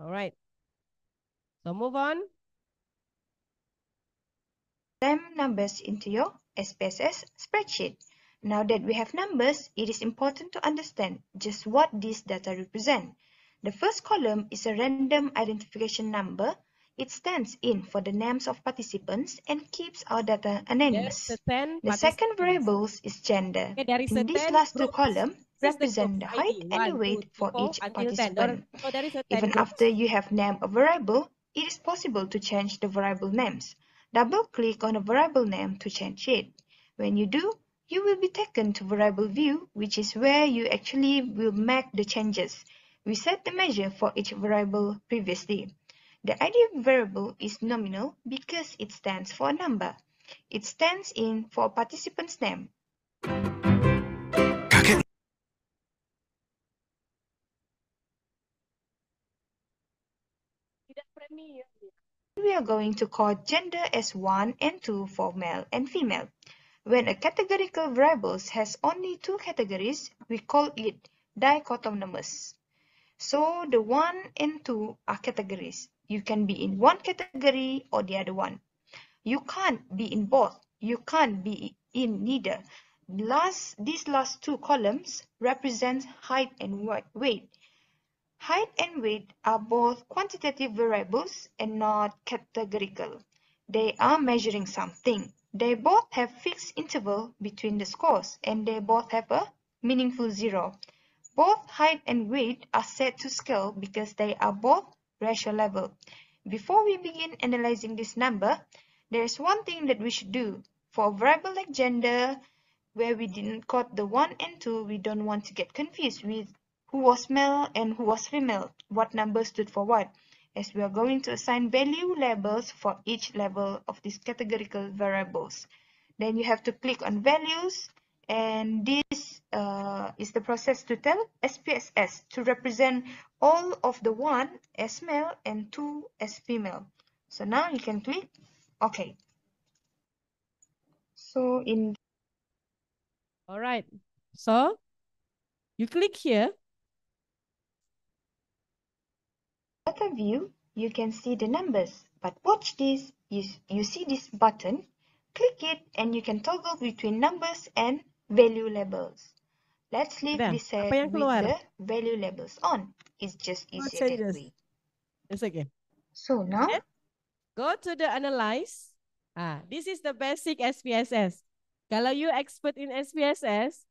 Speaker 1: Alright. So move on.
Speaker 2: Time numbers into your SPSS spreadsheet. Now that we have numbers, it is important to understand just what these data represent. The first column is a random identification number it stands in for the names of participants and keeps our data anonymous.
Speaker 1: The second
Speaker 2: variable is gender. Okay, in these last two columns, represent the height ID, and the weight for each participant. Even after you have named a variable, it is possible to change the variable names. Double-click on a variable name to change it. When you do, you will be taken to variable view, which is where you actually will make the changes. We set the measure for each variable previously. The ID variable is nominal because it stands for a number. It stands in for a participant's name. We are going to call gender as 1 and 2 for male and female. When a categorical variable has only two categories, we call it dichotomous. So the 1 and 2 are categories. You can be in one category or the other one. You can't be in both. You can't be in neither. Last, these last two columns represent height and weight. Height and weight are both quantitative variables and not categorical. They are measuring something. They both have fixed interval between the scores and they both have a meaningful zero. Both height and weight are set to scale because they are both ratio level. Before we begin analyzing this number, there is one thing that we should do. For a variable like gender, where we didn't cut the 1 and 2, we don't want to get confused with who was male and who was female, what number stood for what, as we are going to assign value labels for each level of these categorical variables. Then you have to click on values and this uh, is the process to tell SPSS to represent all of the one as male and two as female. So now
Speaker 1: you can click OK. So in all right, so you click here.
Speaker 2: Other view, you can see the numbers, but watch this. You, you see this button, click it, and you can toggle between numbers and value labels. Let's leave then, the set with keluar? the value labels on. It's just oh, easier that way. Yes, again.
Speaker 1: So now, okay. go to the analyze. Ah, this is the basic SPSS. Kalau you expert in SPSS,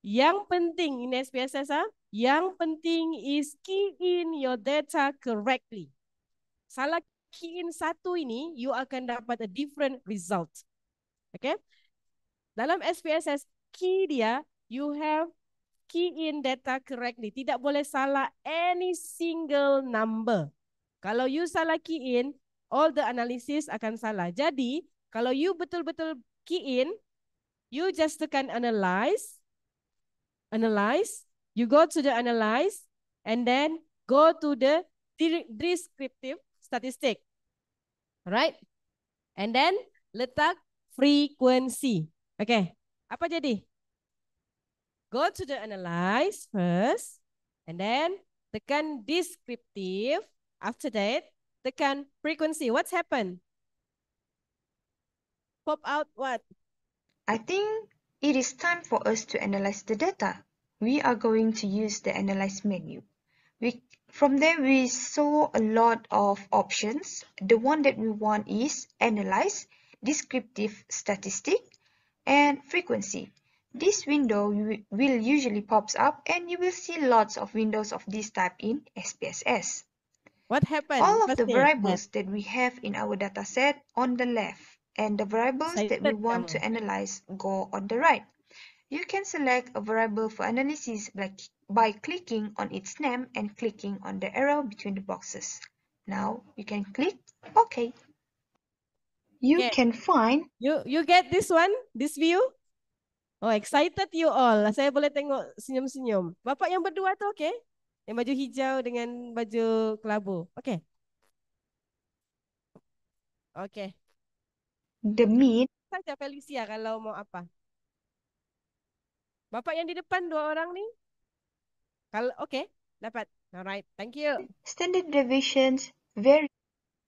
Speaker 1: yang penting in SPSS, ah, yang penting is key in your data correctly. Salah key in satu ini, you akan dapat a different result. Okay? Dalam SPSS, key dia you have key in data correctly. Tidak boleh salah any single number. Kalau you salah key in, all the analysis akan salah. Jadi, kalau you betul-betul key in, you just tekan analyze, analyze, you go to the analyze, and then go to the descriptive statistic. Alright? And then, letak frequency. Okay. Apa jadi? Go to the analyze first, and then tekan descriptive. After that, tekan frequency. What's happened? Pop out what? I think
Speaker 2: it is time for us to analyze the data. We are going to use the analyze menu. We, from there, we saw a lot of options. The one that we want is analyze, descriptive statistic, and frequency. This window will usually pops up and you will see lots of windows of this type in SPSS. What happened? All of What's the variables that we have in our dataset on the left and the variables that we want to analyze go on the right. You can select a variable for analysis by, by clicking on its name and clicking on the arrow between the boxes. Now you can click OK.
Speaker 1: You yeah. can find... You, you get this one, this view? Oh, excited you all. Saya boleh tengok senyum-senyum. Bapa yang berdua tu okay, Yang baju hijau dengan baju kelabu. Okay, Okey. Demi saja Felicia kalau mau apa. Bapa yang di depan dua orang ni. Kalau okay dapat. Alright, thank you. Standard divisions very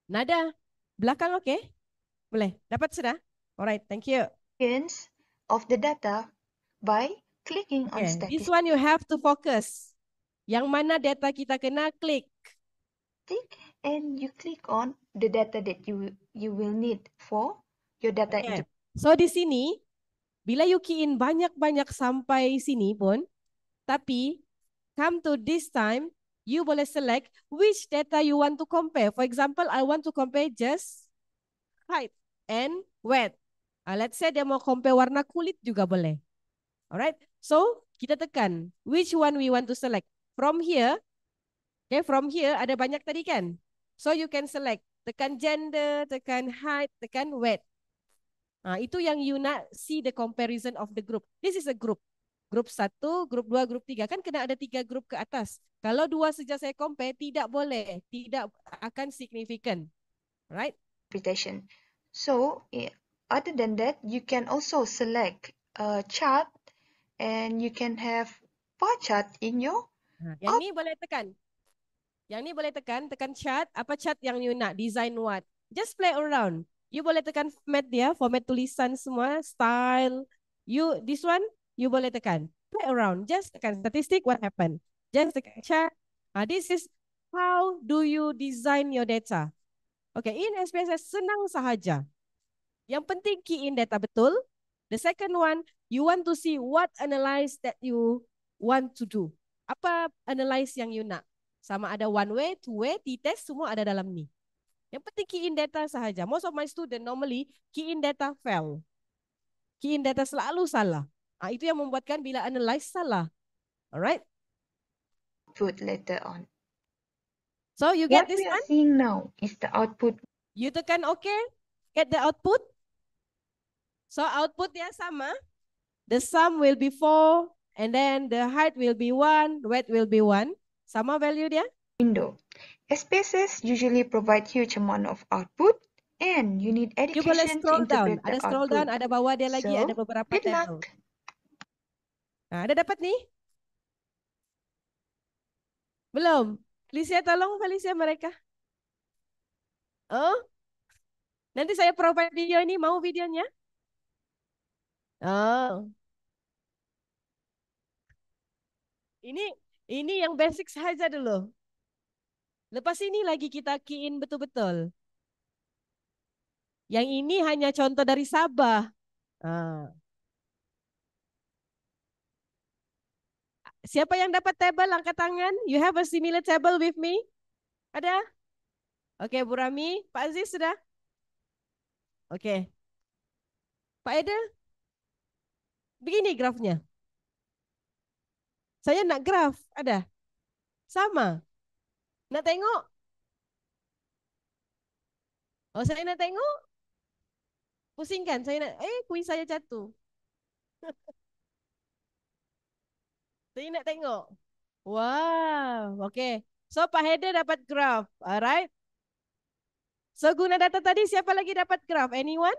Speaker 1: Nada, belakang okay, Boleh. Dapat sudah? Alright, thank you. Yes of the data by clicking okay. on static. This one you have to focus. Yang mana
Speaker 3: data kita kena klik. Click and you click on the data that you
Speaker 1: you will need for your data. Okay. So di sini, bila you key in banyak-banyak sampai sini pun, tapi come to this time, you boleh select which data you want to compare. For example, I want to compare just height and weight. Uh, let's say dia mau compare warna kulit juga boleh. Alright. So, kita tekan. Which one we want to select? From here. Okay, from here ada banyak tadi kan? So, you can select. Tekan gender, tekan height, tekan weight. Uh, itu yang you nak see the comparison of the group. This is a group. Grup satu, grup dua, grup tiga. Kan kena ada tiga grup ke atas. Kalau dua saja saya compare, tidak boleh. Tidak akan signifikan. Right?
Speaker 2: So, other than that, you can also select a
Speaker 1: chart and you can have bar chart in your... Hmm. Yang ni boleh tekan. Yang ni boleh tekan, tekan chart. Apa chart yang you nak, design what. Just play around. You boleh tekan format dia, format tulisan semua, style. You, this one, you boleh tekan. Play around. Just tekan statistic. what happen. Just tekan chart. Ah this is how do you design your data. Okay, in SPSS senang sahaja. Yang penting key in data betul. The second one, you want to see what analyze that you want to do. Apa analyze yang you nak. Sama ada one way, two way, t-test, semua ada dalam ni. Yang penting key in data sahaja. Most of my student normally key in data fail. Key in data selalu salah. Ha, itu yang membuatkan bila analyze salah. Alright? Put later on. So you get What this one? What we are seeing now is the output. You tekan okay, get the output. So outputnya sama. The sum will be 4 and then the height will be 1, weight will be 1. Sama value dia? Window. SPSS usually provide huge amount of output and you need education you boleh scroll to down. Ada scroll output. down, ada bawah dia lagi, so, ada beberapa tab. Nah, ha, ada dapat ni? Belum. Felicia tolong Felicia mereka. Oh? Nanti saya provide video ini, mau videonya? Oh. Ini ini yang basic saja dulu. Lepas ini lagi kita kiin betul-betul. Yang ini hanya contoh dari Sabah. Ah. Siapa yang dapat table angkat tangan? You have a similar table with me? Ada? Oke, okay, Bu Rami, Pak Aziz sudah? Oke. Okay. Pak Eda? Begini grafnya. Saya nak graf. Ada? Sama. Nak tengok? Oh, saya nak tengok? Pusing kan? Saya nak... Eh, kuih saya jatuh. saya nak tengok. Wow. Okay. So, Pak Heder dapat graf. Alright. So, guna data tadi, siapa lagi dapat graf? Anyone?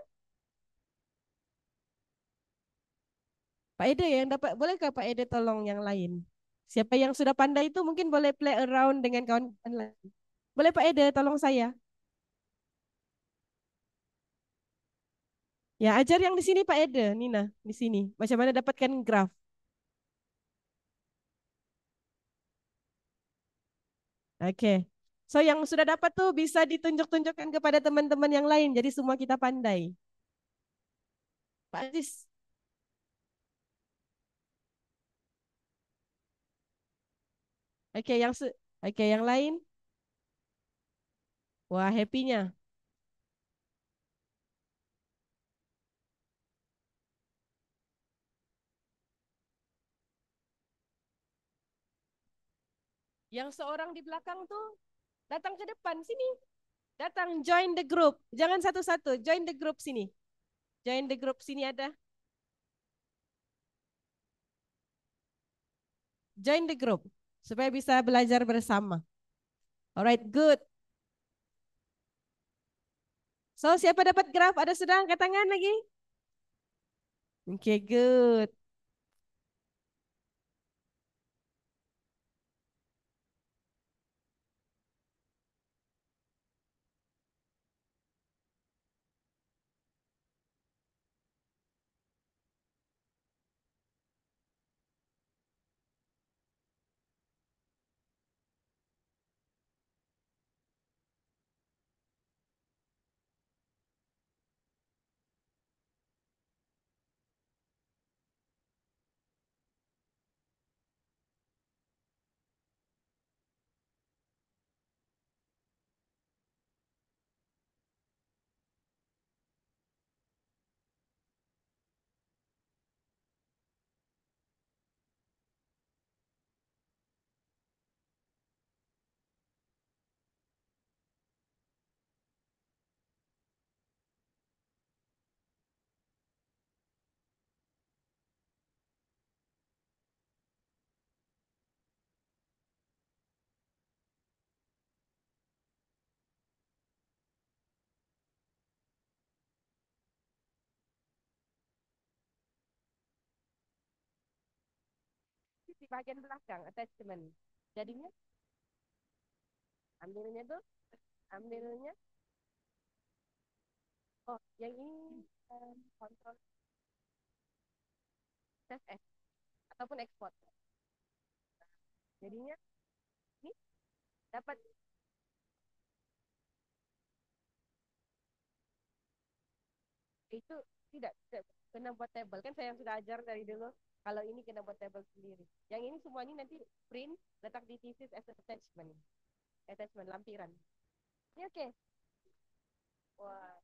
Speaker 1: Pak Eda yang dapat bolehkah Pak Eda tolong yang lain? Siapa yang sudah pandai itu mungkin boleh play around dengan kawan-kawan lain. Boleh Pak Eda tolong saya? Ya, ajar yang di sini Pak Eda, Nina, di sini. Macam mana dapatkan graf? Oke. Okay. So yang sudah dapat tuh bisa ditunjuk-tunjukkan kepada teman-teman yang lain jadi semua kita pandai. Pak Aziz Okey, yang se okay yang lain. Wah, happynya. Yang seorang di belakang tu datang ke depan sini. Datang join the group. Jangan satu-satu, join the group sini. Join the group sini ada. Join the group supaya bisa belajar bersama. Alright, good. So, siapa dapat graf? Ada sedang angkat tangan lagi? Okay, good. bagian belakang attachment jadinya ambilnya tuh ambilnya oh yang ini kontrol eh, test ataupun export jadinya ini dapat itu tidak, tidak kena buat table kan saya yang sudah ajar dari dulu kalau ini kena buat table sendiri. Yang ini semua ni nanti print letak di thesis as attachment. Attachment lampiran. Ni ya, okey. Wah.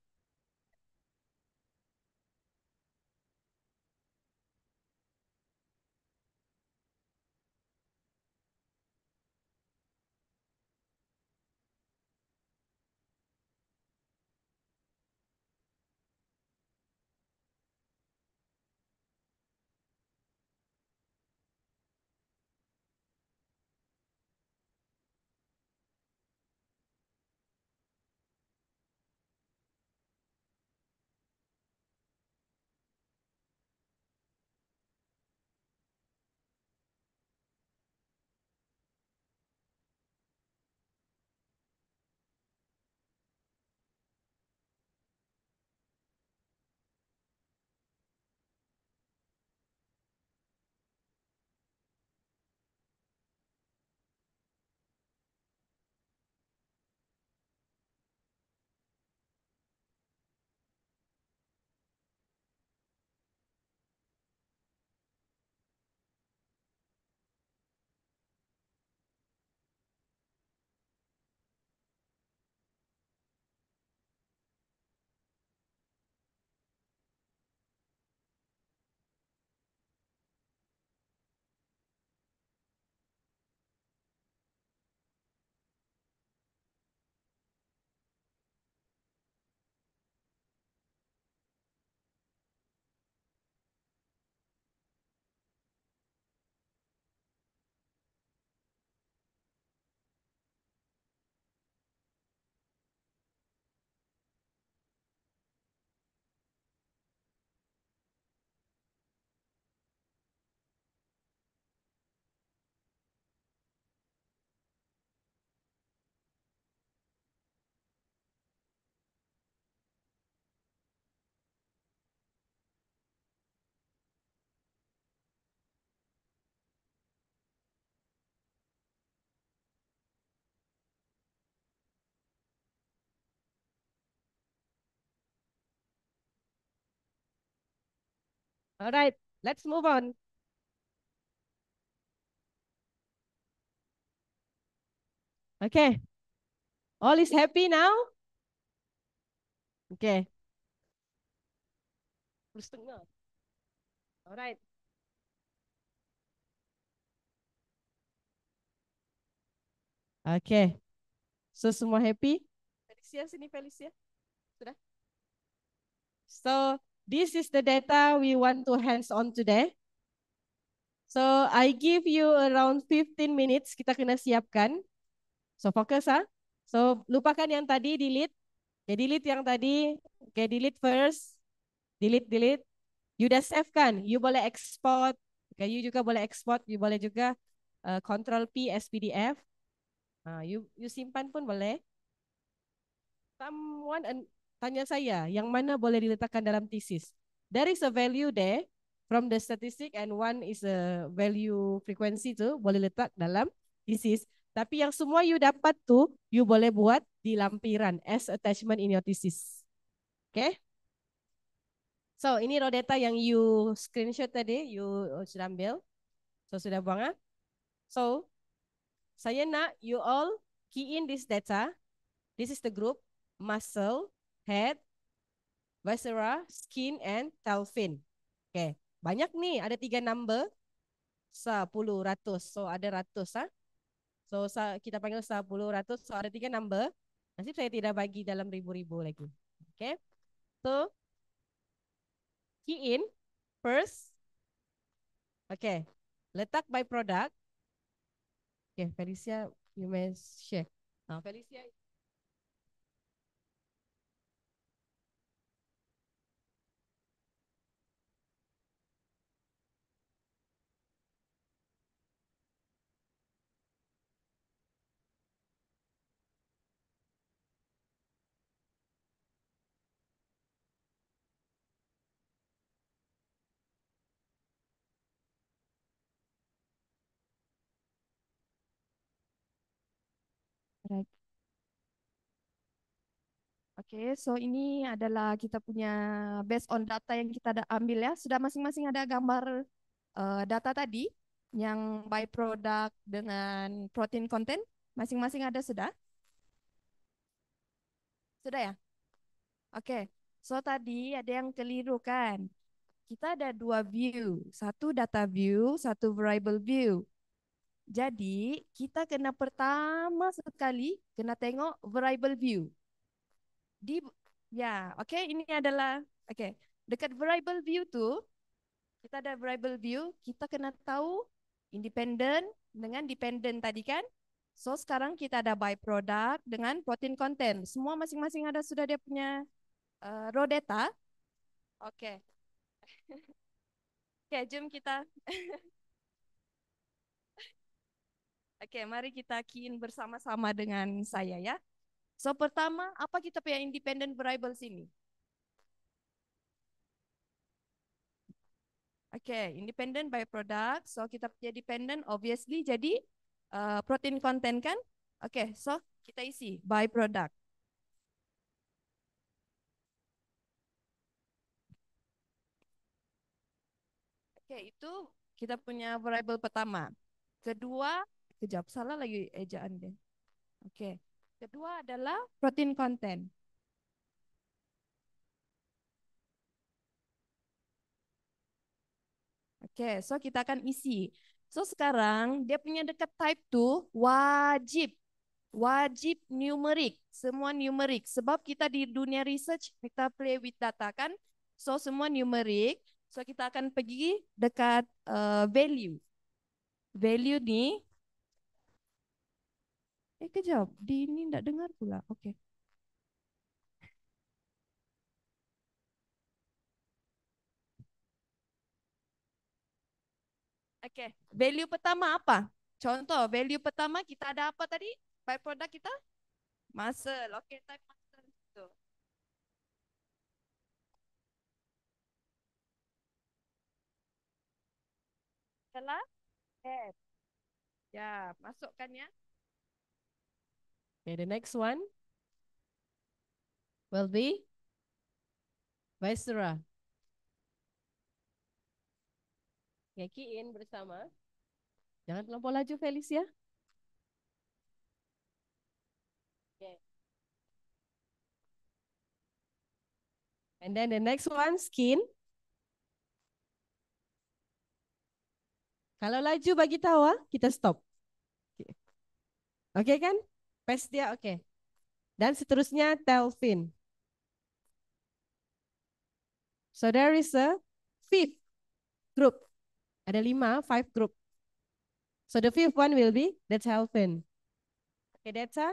Speaker 1: All right, let's move on. Okay. All is happy now? Okay. Setengah. All right. Okay. So semua happy? Felicia sini Felicia. Sudah? So This is the data we want to hands on today. So I give you around 15 minutes kita kena siapkan. So focus ah. So lupakan yang tadi delete. Okay, delete yang tadi. Okay, delete first. Delete, delete. You dah save kan? You boleh export. Okay, you juga boleh export. You boleh juga uh, control P as PDF. Uh, ah, you you simpan pun boleh. Someone tanya saya yang mana boleh diletakkan dalam thesis. There is a value there from the statistic and one is a value frequency tu boleh letak dalam thesis. Tapi yang semua you dapat tu, you boleh buat di lampiran as attachment in your thesis. Okay? So, ini raw data yang you screenshot tadi, you oh, sudah ambil. So, sudah buang ah. So, saya nak you all key in this data. This is the group, muscle, head, viscera, skin and telfin. Okay. Banyak ni, ada tiga number. Sa, puluh, ratus. So ada ratus. Ha? So sa, kita panggil sa, puluh, ratus. So ada tiga number. Nasib saya tidak bagi dalam ribu-ribu lagi. Okay. So, key in first. Okay. Letak by product. Okay, Felicia, you may share. Uh, Felicia,
Speaker 3: Right. Okay, so ini adalah kita punya based on data yang kita ada ambil ya. Sudah masing-masing ada gambar uh, data tadi yang byproduct dengan protein content. Masing-masing ada sudah? Sudah ya? okay. so tadi ada yang keliru kan? Kita ada dua view, satu data view, satu variable view. Jadi, kita kena pertama sekali kena tengok variable view. Di ya, yeah, okey ini adalah okey. Dekat variable view tu kita ada variable view, kita kena tahu independent dengan dependent tadi kan? So sekarang kita ada by product dengan protein content. Semua masing-masing ada sudah dia punya uh, raw data. Okey. okey, jom kita Oke, mari kita kin bersama-sama dengan saya ya. So pertama, apa kita punya independent variable sini? Oke, independent by product. So kita punya dependent obviously jadi uh, protein content kan? Oke, so kita isi by product. Oke, itu kita punya variable pertama. Kedua, kejap. Salah lagi ejaan dia. Okey. Kedua adalah protein content. Okey, so kita akan isi. So sekarang dia punya dekat type 2 wajib wajib numeric, semua numeric sebab kita di dunia research kita play with data kan. So semua numeric. So kita akan pergi dekat uh, value. Value ni Eh kejap, di ni tak dengar pula. Okey. Okey, value pertama apa? Contoh, value pertama kita ada apa tadi? By product kita? Muscle. Okey, type muscle. Itu. Salah? Head. Ya, masukkan ya.
Speaker 1: Okay, the next one will be Vaisra. Yaki in bersama. Jangan terlampau laju, Felicia. Okay. And then the next one, skin. Kalau laju bagi tahu, ah, kita stop. Okay, okay kan? Pes dia oke. Okay. Dan seterusnya Telvin. So there is a fifth group. Ada lima, five group. So the fifth one will be the Telvin. Okay, Data.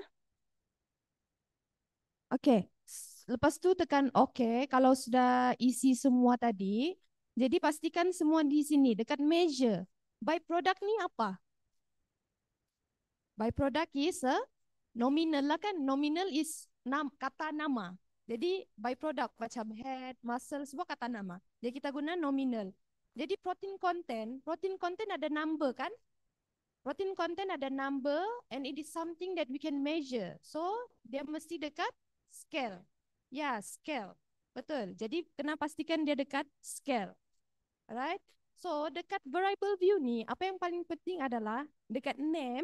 Speaker 1: Okay. Lepas tu tekan
Speaker 3: oke okay. kalau sudah isi semua tadi. Jadi pastikan semua di sini dekat measure. By product ni apa? By product is a nominal lah kan nominal is nam, kata nama jadi byproduct macam head muscle semua kata nama jadi kita guna nominal jadi protein content protein content ada number kan protein content ada number and it is something that we can measure so dia mesti dekat scale ya yeah, scale betul jadi kena pastikan dia dekat scale alright so dekat variable view ni apa yang paling penting adalah dekat name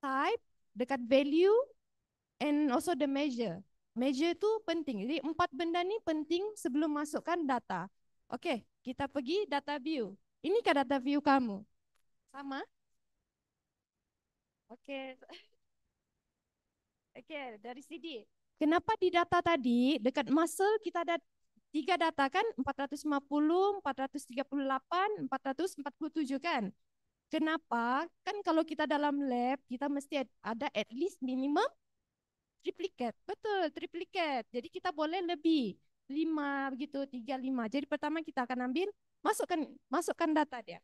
Speaker 3: type dekat value and also the measure. Measure tu penting. Jadi empat benda ni penting sebelum masukkan data. Okey, kita pergi data view. Ini Inikah data view kamu? Sama? Okey. Okey, dari sini. Kenapa di data tadi dekat muscle kita ada tiga data kan? 450, 438, 447 kan? Kenapa? Kan kalau kita dalam lab, kita mesti ada at least minimum triplicate. Betul, triplicate. Jadi kita boleh lebih. 5 begitu, 3, 5. Jadi pertama kita akan ambil, masukkan masukkan data dia.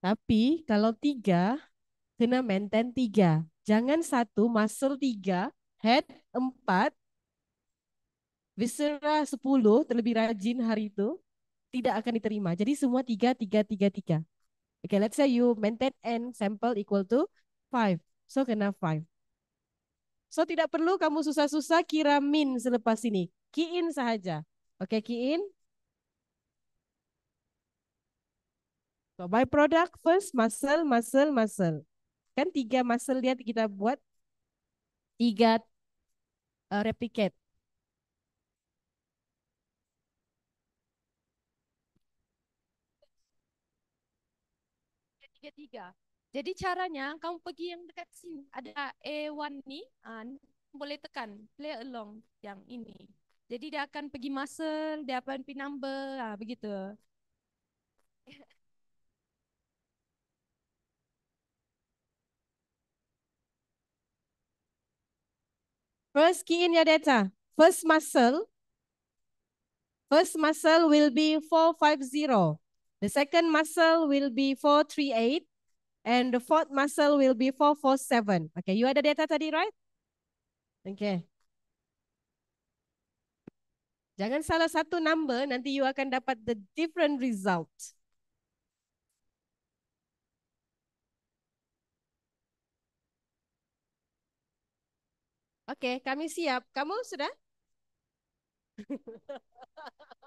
Speaker 1: Tapi kalau 3, kena maintain 3. Jangan satu muscle 3, head 4, visera 10 terlebih rajin hari itu tidak akan diterima. Jadi semua 3, 3, 3, 3. Okay, let's say you maintain n sample equal to 5. So, kena 5. So, tidak perlu kamu susah-susah kira min selepas ini. Key in sahaja. Okay, key in. So, by product first, muscle, muscle, muscle. Kan tiga muscle dia kita buat tiga uh, replicate.
Speaker 3: tiga. Jadi caranya kamu pergi yang dekat sini ada A1 ni, uh, boleh tekan play along yang ini. Jadi dia akan pergi muscle, dia akan pergi number, ha, begitu.
Speaker 1: First key in your data. First muscle. First muscle will be 450. The second muscle will be 438 and the fourth muscle will be 447. Okay, you ada data tadi, right? Okay. Jangan salah satu number, nanti you akan dapat the different result. Okay, kami siap. Kamu sudah?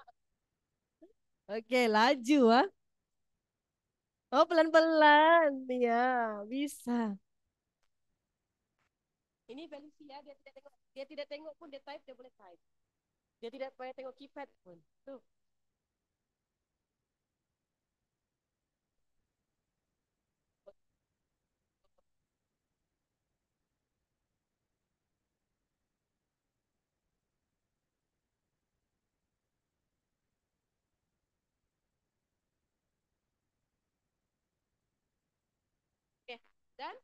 Speaker 1: Oke, laju ah. Oh, pelan-pelan. Ya, bisa. Ini Felicia, dia tidak tengok, dia tidak tengok pun dia type dia boleh type. Dia tidak payah tengok keypad pun. Tuh. Then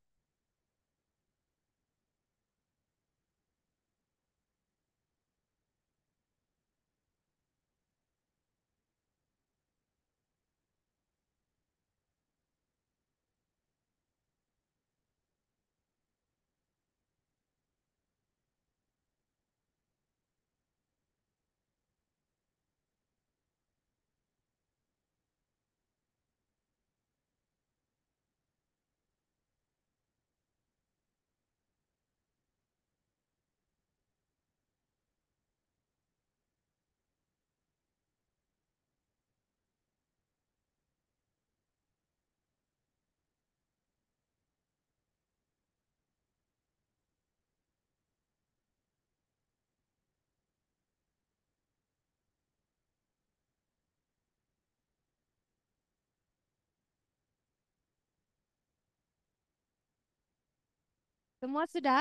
Speaker 3: Semua sudah?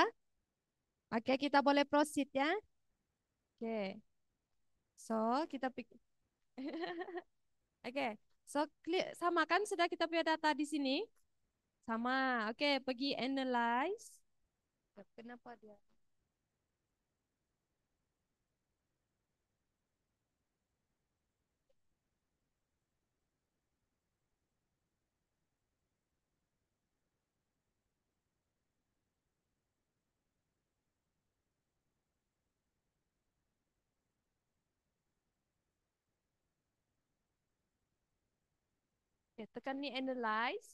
Speaker 3: okay kita boleh proceed ya. Okey. So, kita Okay, So, klik sama kan sudah kita punya data di sini? Sama. Okay pergi analyze. Kenapa dia? kami analyze.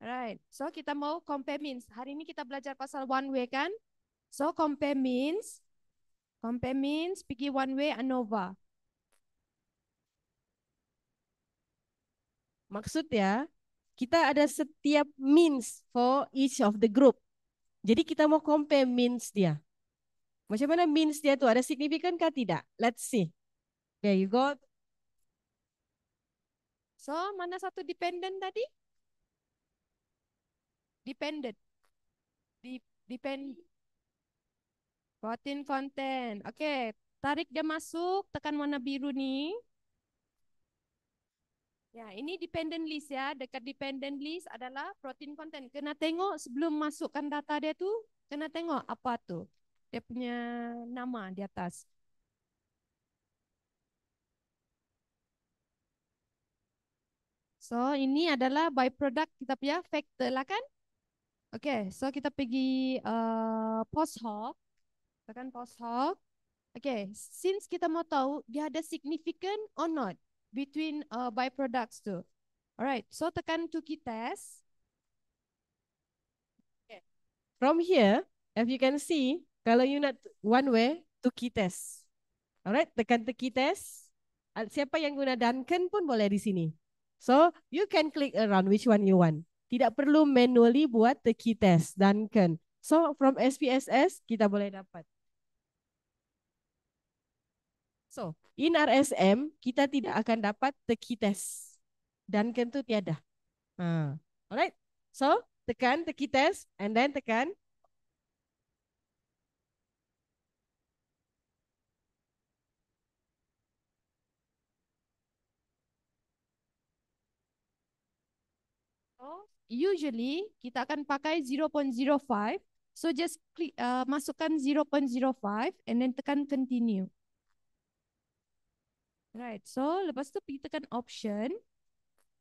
Speaker 3: Alright. So kita mau compare means. Hari ini kita belajar pasal one way kan? So compare means. Compare means pergi one way ANOVA.
Speaker 1: Maksud ya? kita ada setiap means for each of the group. Jadi kita mau compare means dia. Macam mana means dia tuh ada signifikan kah tidak? Let's see. There you go. So,
Speaker 3: mana satu dependent tadi? Dependent. di Depend. Protein content. Okey, Tarik dia masuk. Tekan warna biru ni. Ya, ini dependent list ya. Dekat dependent list adalah protein content. Kena tengok sebelum masukkan data dia tu. Kena tengok apa tu. Dia punya nama di atas. So ini adalah byproduct kita punya factor lah kan. Okay, so kita pergi uh, post hoc. Kita kan post hoc. Okay, since kita mau tahu dia ada significant or not between uh, byproducts tu.
Speaker 1: Alright, so tekan to key test. Okay. From here, if you can see, kalau you nak one way, to key test. Alright, tekan to key test. Siapa yang guna Duncan pun boleh di sini. So you can click around which one you want. Tidak perlu manually buat the key test dan kan. So from SPSS kita boleh dapat. So in RSM kita tidak akan dapat the key test dan kan tu tiada. Ha. Alright. So tekan the key test and then tekan
Speaker 3: usually kita akan pakai 0.05. So just click, uh, masukkan 0.05 and then tekan continue. Right, so lepas tu kita tekan option,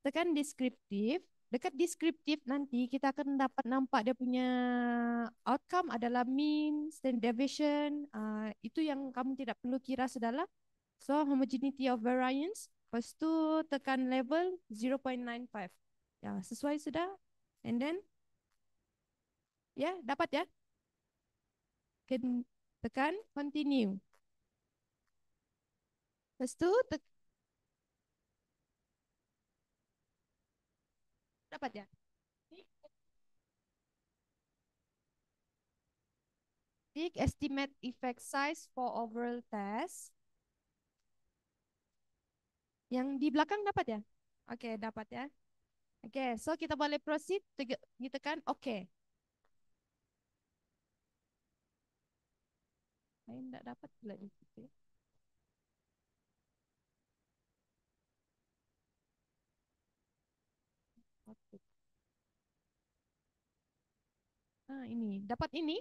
Speaker 3: tekan descriptive. Dekat descriptive nanti kita akan dapat nampak dia punya outcome adalah mean, standard deviation. Uh, itu yang kamu tidak perlu kira sedalam. So homogeneity of variance. Lepas tu tekan level 0.95. Ya, sesuai sudah. And then ya, yeah, dapat ya. Can tekan continue. Lepas tu tek dapat ya. Big estimate effect size for overall test. Yang di belakang dapat ya? Oke, okay, dapat ya. Okay, so kita boleh proceed. Kita tekan okay. Lain tak dapat pula di situ. Ah, ha, ini dapat ini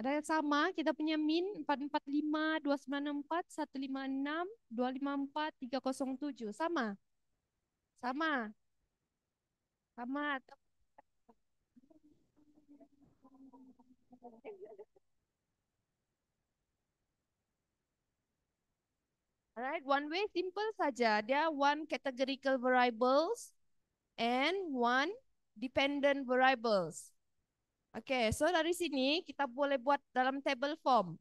Speaker 3: ada yang sama kita punya min empat empat empat lima lima dua dua sembilan enam satu lima empat tiga 254 tujuh sama sama sama atau Alright, one way simple saja. Dia one categorical variables and one dependent variables. Okay, so dari sini kita boleh buat dalam table form.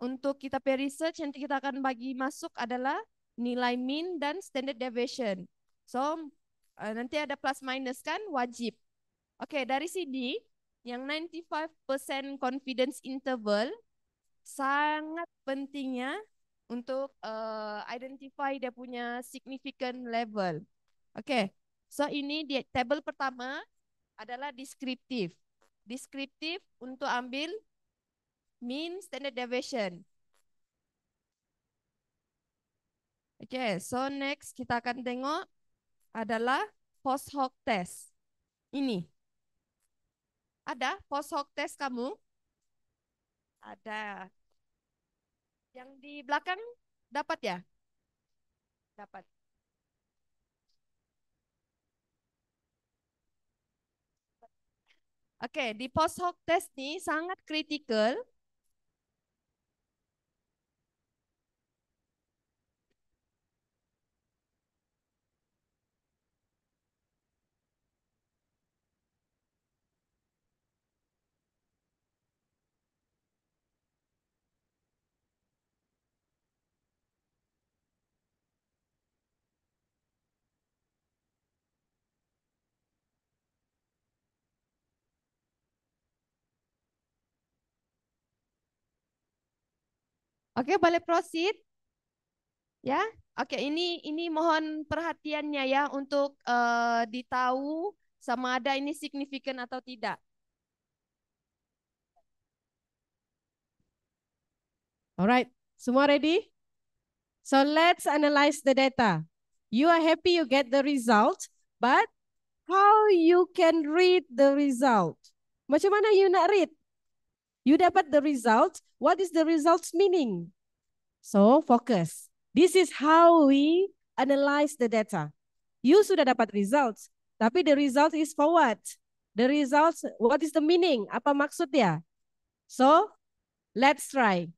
Speaker 3: Untuk kita pay research, nanti kita akan bagi masuk adalah nilai mean dan standard deviation. So, uh, nanti ada plus minus kan wajib. Okey, dari sini yang 95% confidence interval sangat pentingnya untuk uh, identify dia punya significant level. Okey. So ini dia table pertama adalah deskriptif. Deskriptif untuk ambil mean standard deviation. Okey, so next kita akan tengok adalah post hoc test. Ini. Ada post hoc test kamu? Ada. Yang di belakang dapat ya? Dapat. Oke, okay, di post hoc test ini sangat kritikal Okey, boleh proceed. Ya. Okey, ini ini mohon perhatiannya ya untuk uh, ditahu sama ada ini signifikan atau tidak.
Speaker 1: Alright, semua ready? So let's analyze the data. You are happy you get the result, but how you can read the result? Macam mana you nak read? you dapat the result. What is the result's meaning? So, focus. This is how we analyze the data. You sudah dapat results, tapi the result is for what? The results, what is the meaning? Apa maksudnya? So, let's try.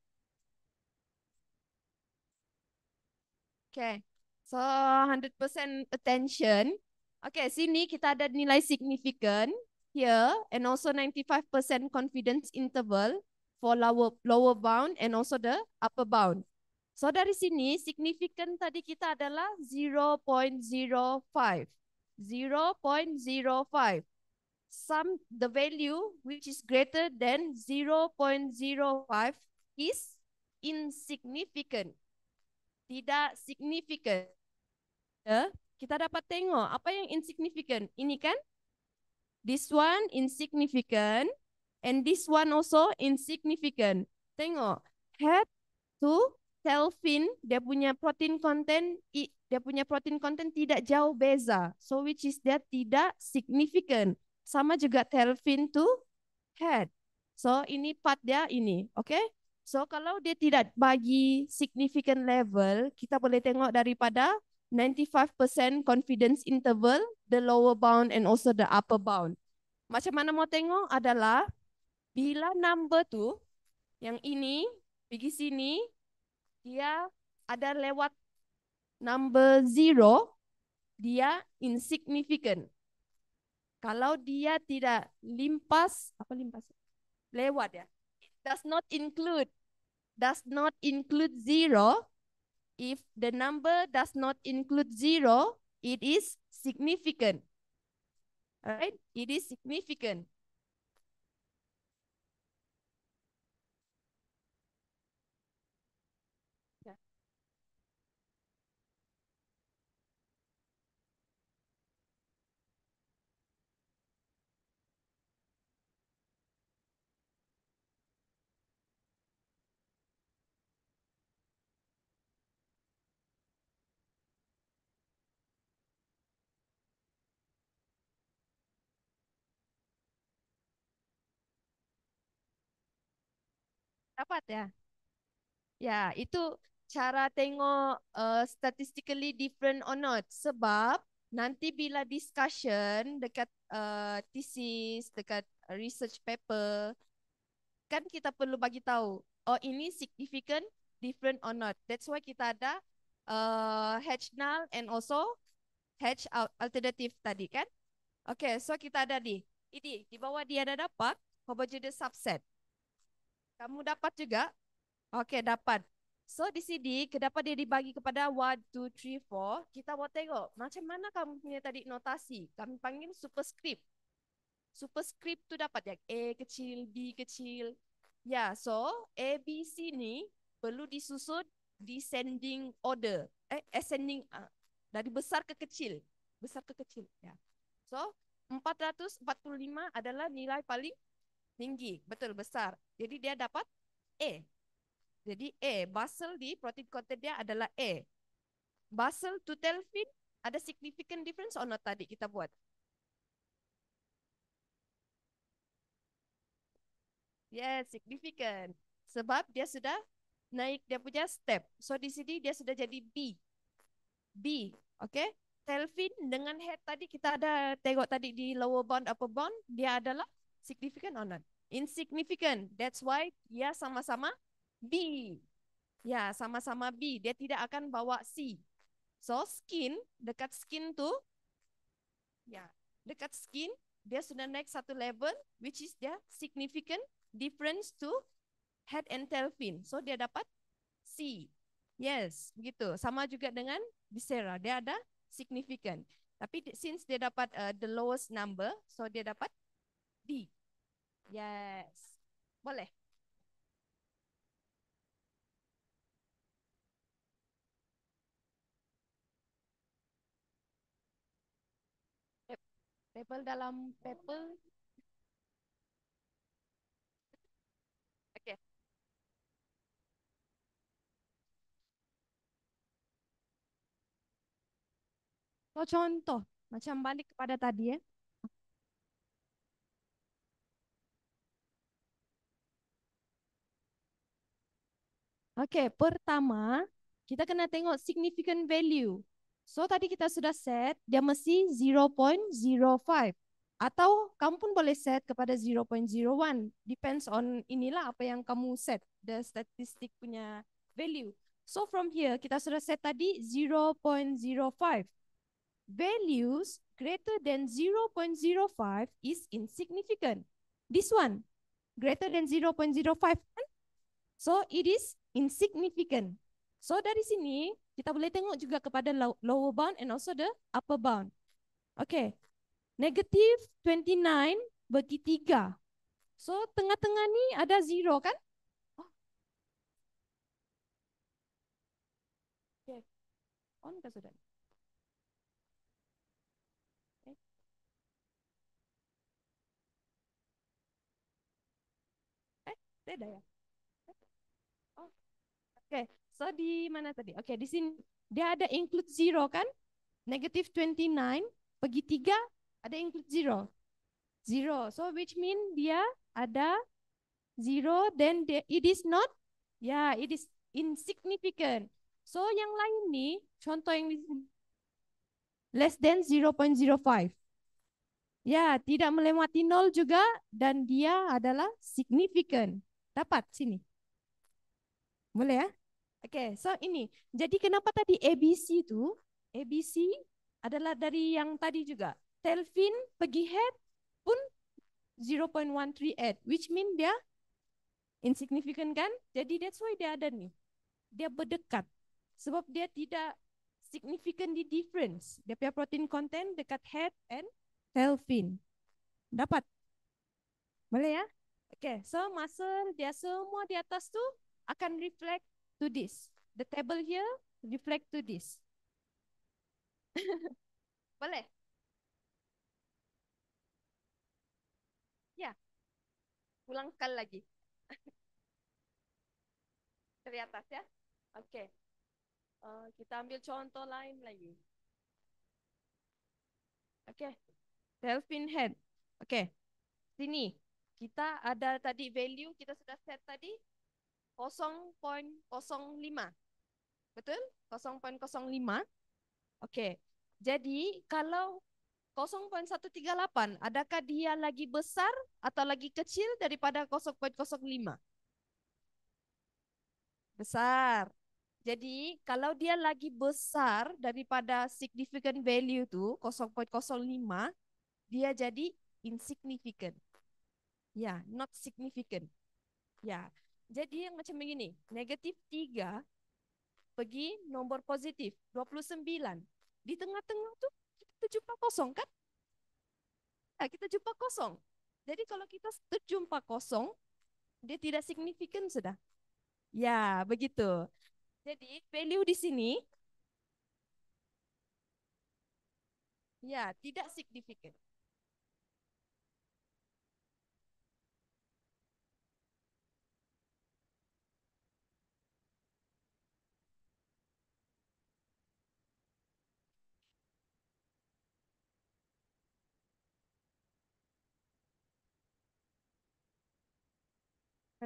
Speaker 3: Okay, so 100% attention. Okay, sini kita ada nilai signifikan here and also 95% confidence interval for lower lower bound and also the upper bound. So dari sini significant tadi kita adalah 0.05. 0.05. Some the value which is greater than 0.05 is insignificant. Tidak significant. Yeah, kita dapat tengok apa yang insignificant. Ini kan 0.05. This one insignificant and this one also insignificant. Tengok, head to tail fin dia punya protein content dia punya protein content tidak jauh beza. So which is that tidak significant. Sama juga tail fin to head. So ini part dia ini, okay? So kalau dia tidak bagi significant level, kita boleh tengok daripada 95% confidence interval the lower bound and also the upper bound. Macam mana mau tengok adalah bila number tu yang ini pergi sini dia ada lewat number zero dia insignificant. Kalau dia tidak limpas apa limpas lewat ya does not include does not include zero if the number does not include zero it is significant. Alright, it is significant. dapat ya. Ya, itu cara tengok uh, statistically different or not. Sebab nanti bila discussion dekat uh, thesis, dekat research paper, kan kita perlu bagi tahu oh ini significant different or not. That's why kita ada uh, eh, hedge null and also hedge alternative tadi kan. Okay, so kita ada di ini di bawah dia ada dapat homogeneous subset. Kamu dapat juga? Okey, dapat. So di sini, kenapa dia dibagi kepada 1, 2, 3, 4? Kita buat tengok macam mana kamu punya tadi notasi. Kami panggil superscript. Superscript tu dapat ya. A kecil, B kecil. Ya, yeah, so A, B, C ni perlu disusun descending order. Eh, ascending uh, dari besar ke kecil. Besar ke kecil, ya. Yeah. So, 445 adalah nilai paling tinggi, betul besar. Jadi dia dapat A. Jadi A, basal di protein content dia adalah A. Basal to telfin ada significant difference or not tadi kita buat? Yes, significant. Sebab dia sudah naik dia punya step. So di sini dia sudah jadi B. B, okay? Telfin dengan head tadi kita ada tengok tadi di lower bond upper bond dia adalah significant or not? Insignificant. That's why ia sama-sama B. Ya, sama-sama B. Dia tidak akan bawa C. So, skin, dekat skin tu, ya, dekat skin, dia sudah naik satu level, which is dia significant difference to head and tail fin. So, dia dapat C. Yes, begitu. Sama juga dengan Visera. Dia ada significant. Tapi since dia dapat uh, the lowest number, so dia dapat D. Yes. Boleh. Pebble dalam pebble. Okay. So, contoh. Macam balik kepada tadi ya. Eh? Okay, pertama, kita kena tengok significant value. So, tadi kita sudah set, dia mesti 0.05. Atau kamu pun boleh set kepada 0.01. Depends on inilah apa yang kamu set, the statistic punya value. So, from here, kita sudah set tadi 0.05. Values greater than 0.05 is insignificant. This one, greater than 0.05, kan? So, it is insignificant. So dari sini kita boleh tengok juga kepada lower bound and also the upper bound. Okay. Negative 29 bagi 3. So tengah-tengah ni ada 0 kan? Oh.
Speaker 1: Okay. On ke sudah? Eh,
Speaker 3: tidak eh, eh, ya? Okay, so di mana tadi? Okay, di sini dia ada include zero kan? Negative twenty nine, pergi tiga, ada include zero. Zero, so which mean dia ada zero, then it is not, yeah, it is insignificant. So yang lain ni, contoh yang less than zero point zero five, Ya, tidak melewati nol juga dan dia adalah signifikan. Dapat sini. Boleh ya? Okay, so ini. Jadi kenapa tadi ABC tu? ABC adalah dari yang tadi juga. Telvin pergi head pun 0.138. Which mean dia insignificant kan? Jadi that's why dia ada ni. Dia berdekat. Sebab dia tidak significantly difference. Dia punya protein content dekat head and telvin. Dapat? Boleh ya? Okay, so muscle dia semua di atas tu akan reflect to this. The table here reflect to this. Boleh? Ya. Ulang sekali lagi. Dari atas ya. Oke. Okay. Uh, kita ambil contoh lain lagi. Oke. Okay. Delphin head. Oke. Okay. Sini. Kita ada tadi value kita sudah set tadi. 0.05. Betul? 0.05. Oke. Jadi kalau 0.138, adakah dia lagi besar atau lagi kecil daripada 0.05? Besar. Jadi kalau dia lagi besar daripada significant value itu 0.05, dia jadi insignificant. Ya, yeah, not significant. Ya, yeah. Jadi yang macam begini, negatif 3 pergi nombor positif 29. Di tengah-tengah tu kita jumpa kosong kan? Ya, kita jumpa kosong. Jadi kalau kita terjumpa kosong, dia tidak signifikan sudah. Ya, begitu. Jadi value di sini ya, tidak signifikan.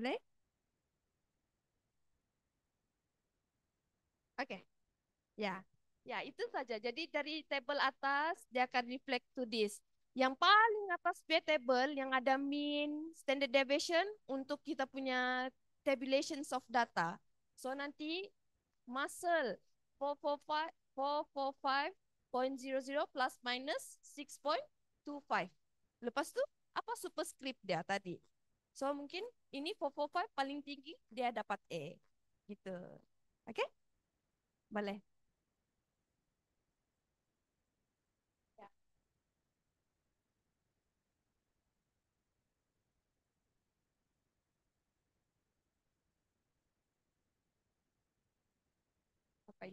Speaker 3: Oke, Okay. Yeah. Ya, itu saja. Jadi dari table atas dia akan reflect to this. Yang paling atas B table yang ada mean standard deviation untuk kita punya tabulations of data. So nanti muscle 445 445.00 plus minus 6.25. Lepas tu apa superscript dia tadi? So mungkin ini 445 paling tinggi dia dapat A. Gitu. Okay? Boleh. Yeah. Apa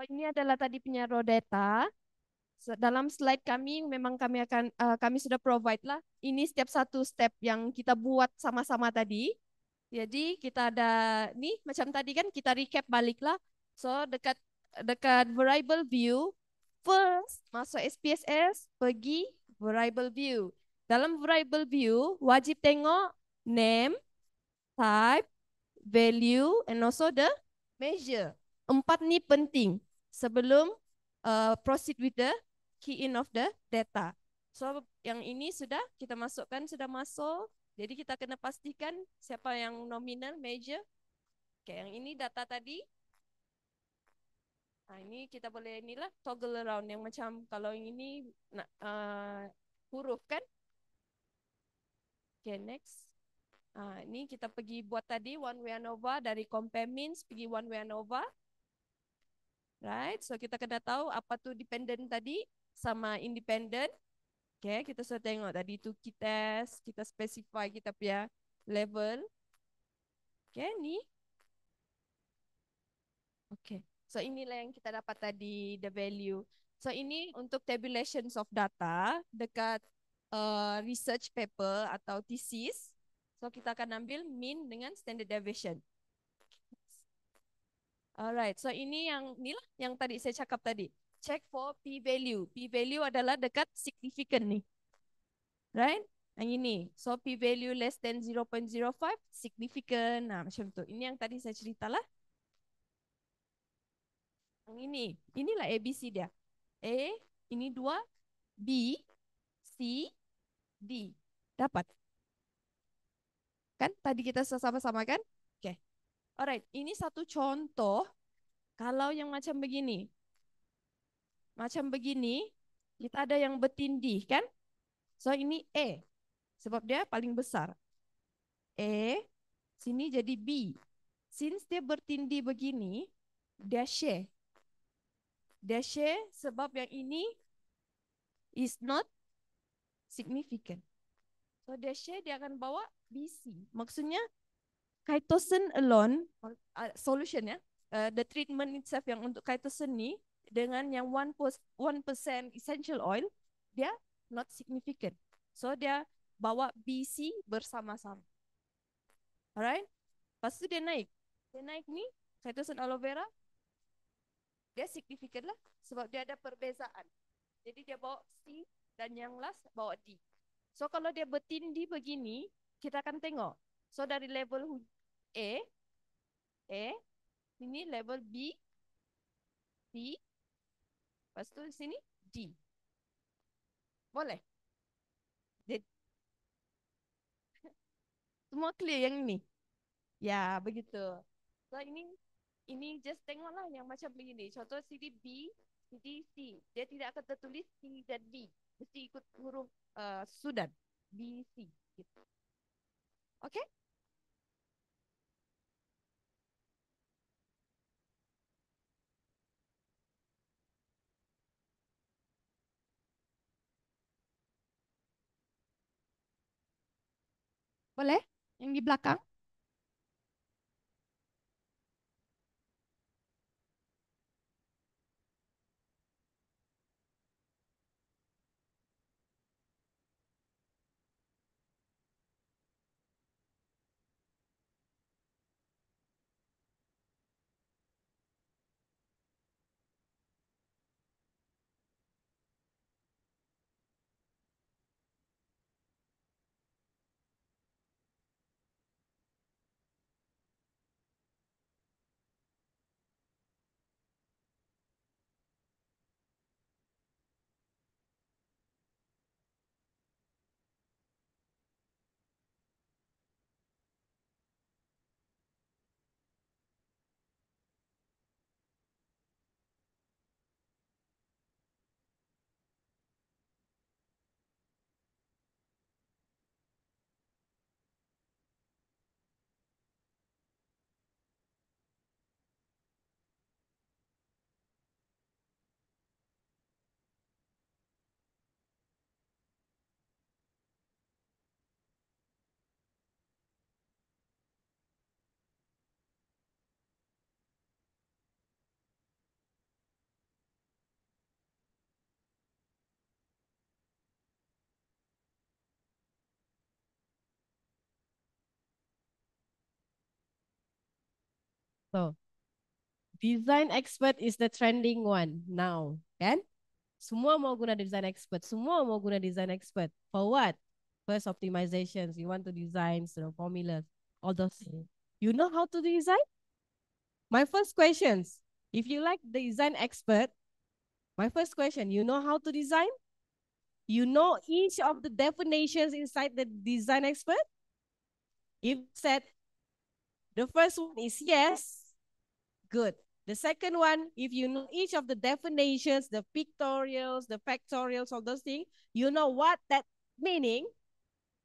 Speaker 3: Oh, ini adalah tadi punya raw data. Dalam slide kami memang kami akan uh, kami sudah provide lah ini setiap satu step yang kita buat sama-sama tadi. Jadi kita ada ni macam tadi kan kita recap balik lah. So dekat dekat variable view first masuk SPSS pergi variable view. Dalam variable view wajib tengok name, type, value and also the measure. Empat ni penting sebelum uh, proceed with the key in of the data. So yang ini sudah kita masukkan sudah masuk. Jadi kita kena pastikan siapa yang nominal major. Okay, yang ini data tadi. Nah, ini kita boleh inilah toggle around yang macam kalau yang ini nak uh, huruf kan. Okay, next. Ah, ini kita pergi buat tadi one way ANOVA dari compare means pergi one way ANOVA. Right? So kita kena tahu apa tu dependent tadi sama independent. Okay, kita sudah tengok tadi tu kita kita specify kita punya level. Okay, ni. Okay. So inilah yang kita dapat tadi the value. So ini untuk tabulations of data dekat uh, research paper atau thesis. So kita akan ambil mean dengan standard deviation. Alright, so ini yang ni lah, yang tadi saya cakap tadi. Check for p-value. P-value adalah dekat significant ni. Right? Yang ini. So p-value less than 0.05, significant. Nah, macam tu. Ini yang tadi saya ceritalah. Yang ini. Inilah A, B, C, dia. A, ini dua. B, C, D. Dapat. Kan? Tadi kita sama-sama kan? Alright, ini satu contoh kalau yang macam begini. Macam begini, kita ada yang bertindih kan? So ini A. Sebab dia paling besar. A, sini jadi B. Since dia bertindih begini, dia share. Dia share sebab yang ini is not significant. So dia share, dia akan bawa BC. Maksudnya Kytosin alone uh, solution ya. Uh, the treatment itself yang untuk kytosin ni dengan yang 1% percent essential oil dia not significant. So dia bawa BC bersama-sama. Alright? Lepas tu dia naik. Dia naik ni kytosin aloe vera dia signifikan lah sebab dia ada perbezaan. Jadi dia bawa C dan yang last bawa D. So kalau dia bertindi begini, kita akan tengok So dari level A, A, sini level B, C, lepas tu sini D. Boleh? D. Semua clear yang ni? Ya, begitu. So ini, ini just tengoklah yang macam begini. Contoh sini B, sini C. Dia tidak akan tertulis C dan B Mesti ikut huruf uh, sudan. B, C. Gitu. Okay? Boleh? Yang di belakang?
Speaker 1: So design expert is the trending one now, kan? Semua mau guna design expert. Semua mau guna design expert. For what? First optimizations. You want to design the formulas, all those things. You know how to design? My first questions. If you like the design expert, my first question, you know how to design? You know each of the definitions inside the design expert? If said the first one is yes, Good. The second one, if you know each of the definitions, the pictorials, the factorials, all those things, you know what that meaning,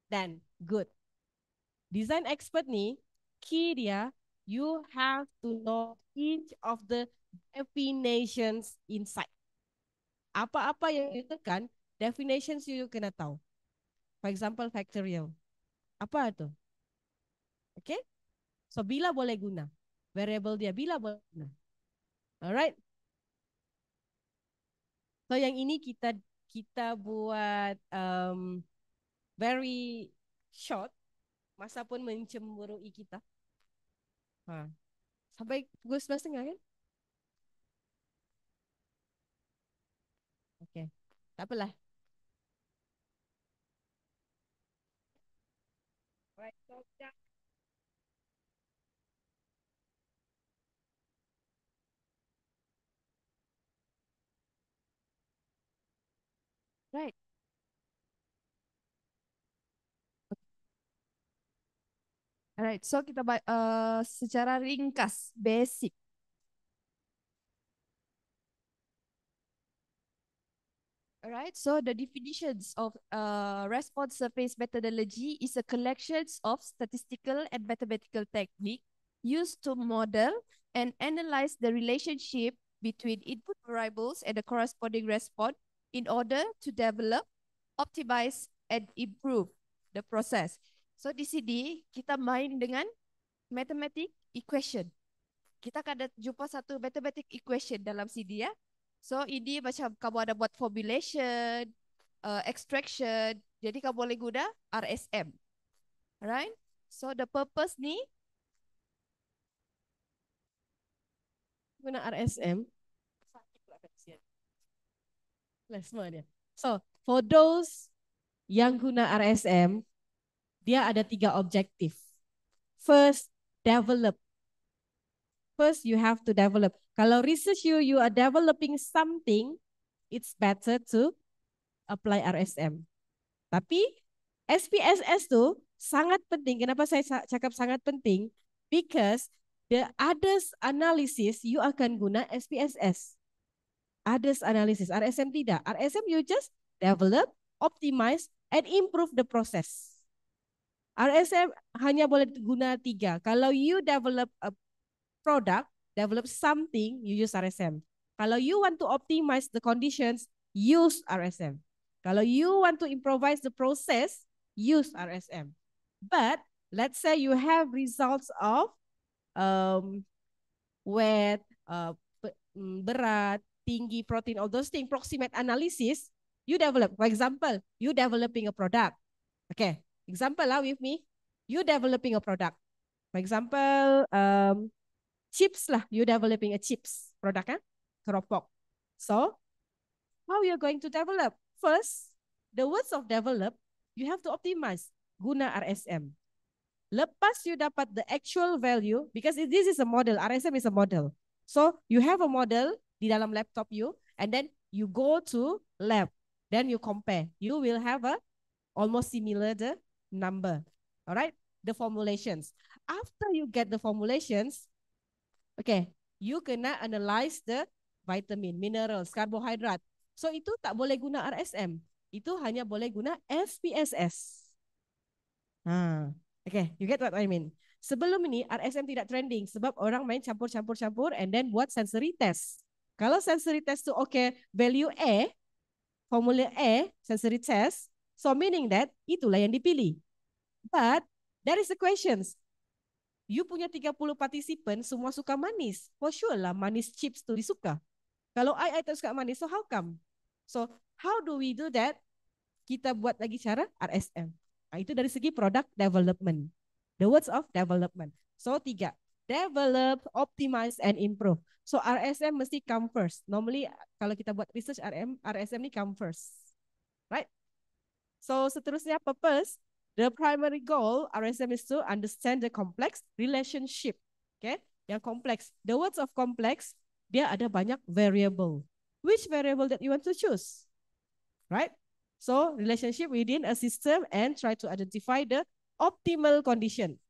Speaker 1: then good. Design expert ni, kira you have to know each of the definitions inside. Apa-apa yang you tekan, definitions you kena tahu. For example, factorial. Apa itu? Okay? So, bila boleh guna? variable dia bila boleh. Alright. So yang ini kita kita buat um, very short masa pun mencemburui kita. Ha. Sampai pukul sebelas setengah kan? Okay. Tak apalah.
Speaker 2: Right, so, yeah.
Speaker 3: Right. Alright, so kita ba- uh, secara ringkas, basic. Alright, so the definitions of uh, response surface methodology is a collections of statistical and mathematical technique used to model and analyze the relationship between input variables and the corresponding response in order to develop, optimize and improve the process. So di sini kita main dengan mathematic equation. Kita akan ada jumpa satu mathematic equation dalam sini ya. So ini macam kamu ada buat formulation, uh, extraction, jadi kamu boleh guna RSM. Right? So the purpose
Speaker 1: ni guna RSM Plasma dia. So, for those yang guna RSM, dia ada tiga objektif. First, develop. First, you have to develop. Kalau research you, you are developing something, it's better to apply RSM. Tapi, SPSS tu sangat penting. Kenapa saya cakap sangat penting? Because the others analysis, you akan guna SPSS. others analysis. RSM tidak. RSM you just develop, optimize, and improve the process. RSM hanya boleh guna tiga. Kalau you develop a product, develop something, you use RSM. Kalau you want to optimize the conditions, use RSM. Kalau you want to improvise the process, use RSM. But let's say you have results of um, wet, uh, mm, berat, tinggi protein, all those things, proximate analysis, you develop. For example, you developing a product. Okay, example lah with me. You developing a product. For example, um, chips lah. You developing a chips product kan? Keropok. So, how you're going to develop? First, the words of develop, you have to optimize guna RSM. Lepas you dapat the actual value, because this is a model, RSM is a model. So, you have a model, di dalam laptop you and then you go to lab then you compare you will have a almost similar the number all right the formulations after you get the formulations okay you kena analyze the vitamin minerals carbohydrate so itu tak boleh guna RSM itu hanya boleh guna SPSS ha okay you get what i mean sebelum ini RSM tidak trending sebab orang main campur-campur-campur and then buat sensory test Kalau sensory test tu okay value E, formula E, sensory test, so meaning that itulah yang dipilih. But there is a question. You punya 30 partisipan semua suka manis. For sure lah manis chips tuh disuka. Kalau I, I tak suka manis, so how come? So how do we do that? Kita buat lagi cara RSM. Nah, itu dari segi product development. The words of development. So tiga, develop, optimize, and improve. So RSM mesti come first. Normally kalau kita buat research RM, RSM ni come first. Right? So seterusnya purpose, the primary goal RSM is to understand the complex relationship. Okay? Yang complex. The words of complex, dia ada banyak variable. Which variable that you want to choose? Right? So relationship within a system and try to identify the optimal condition.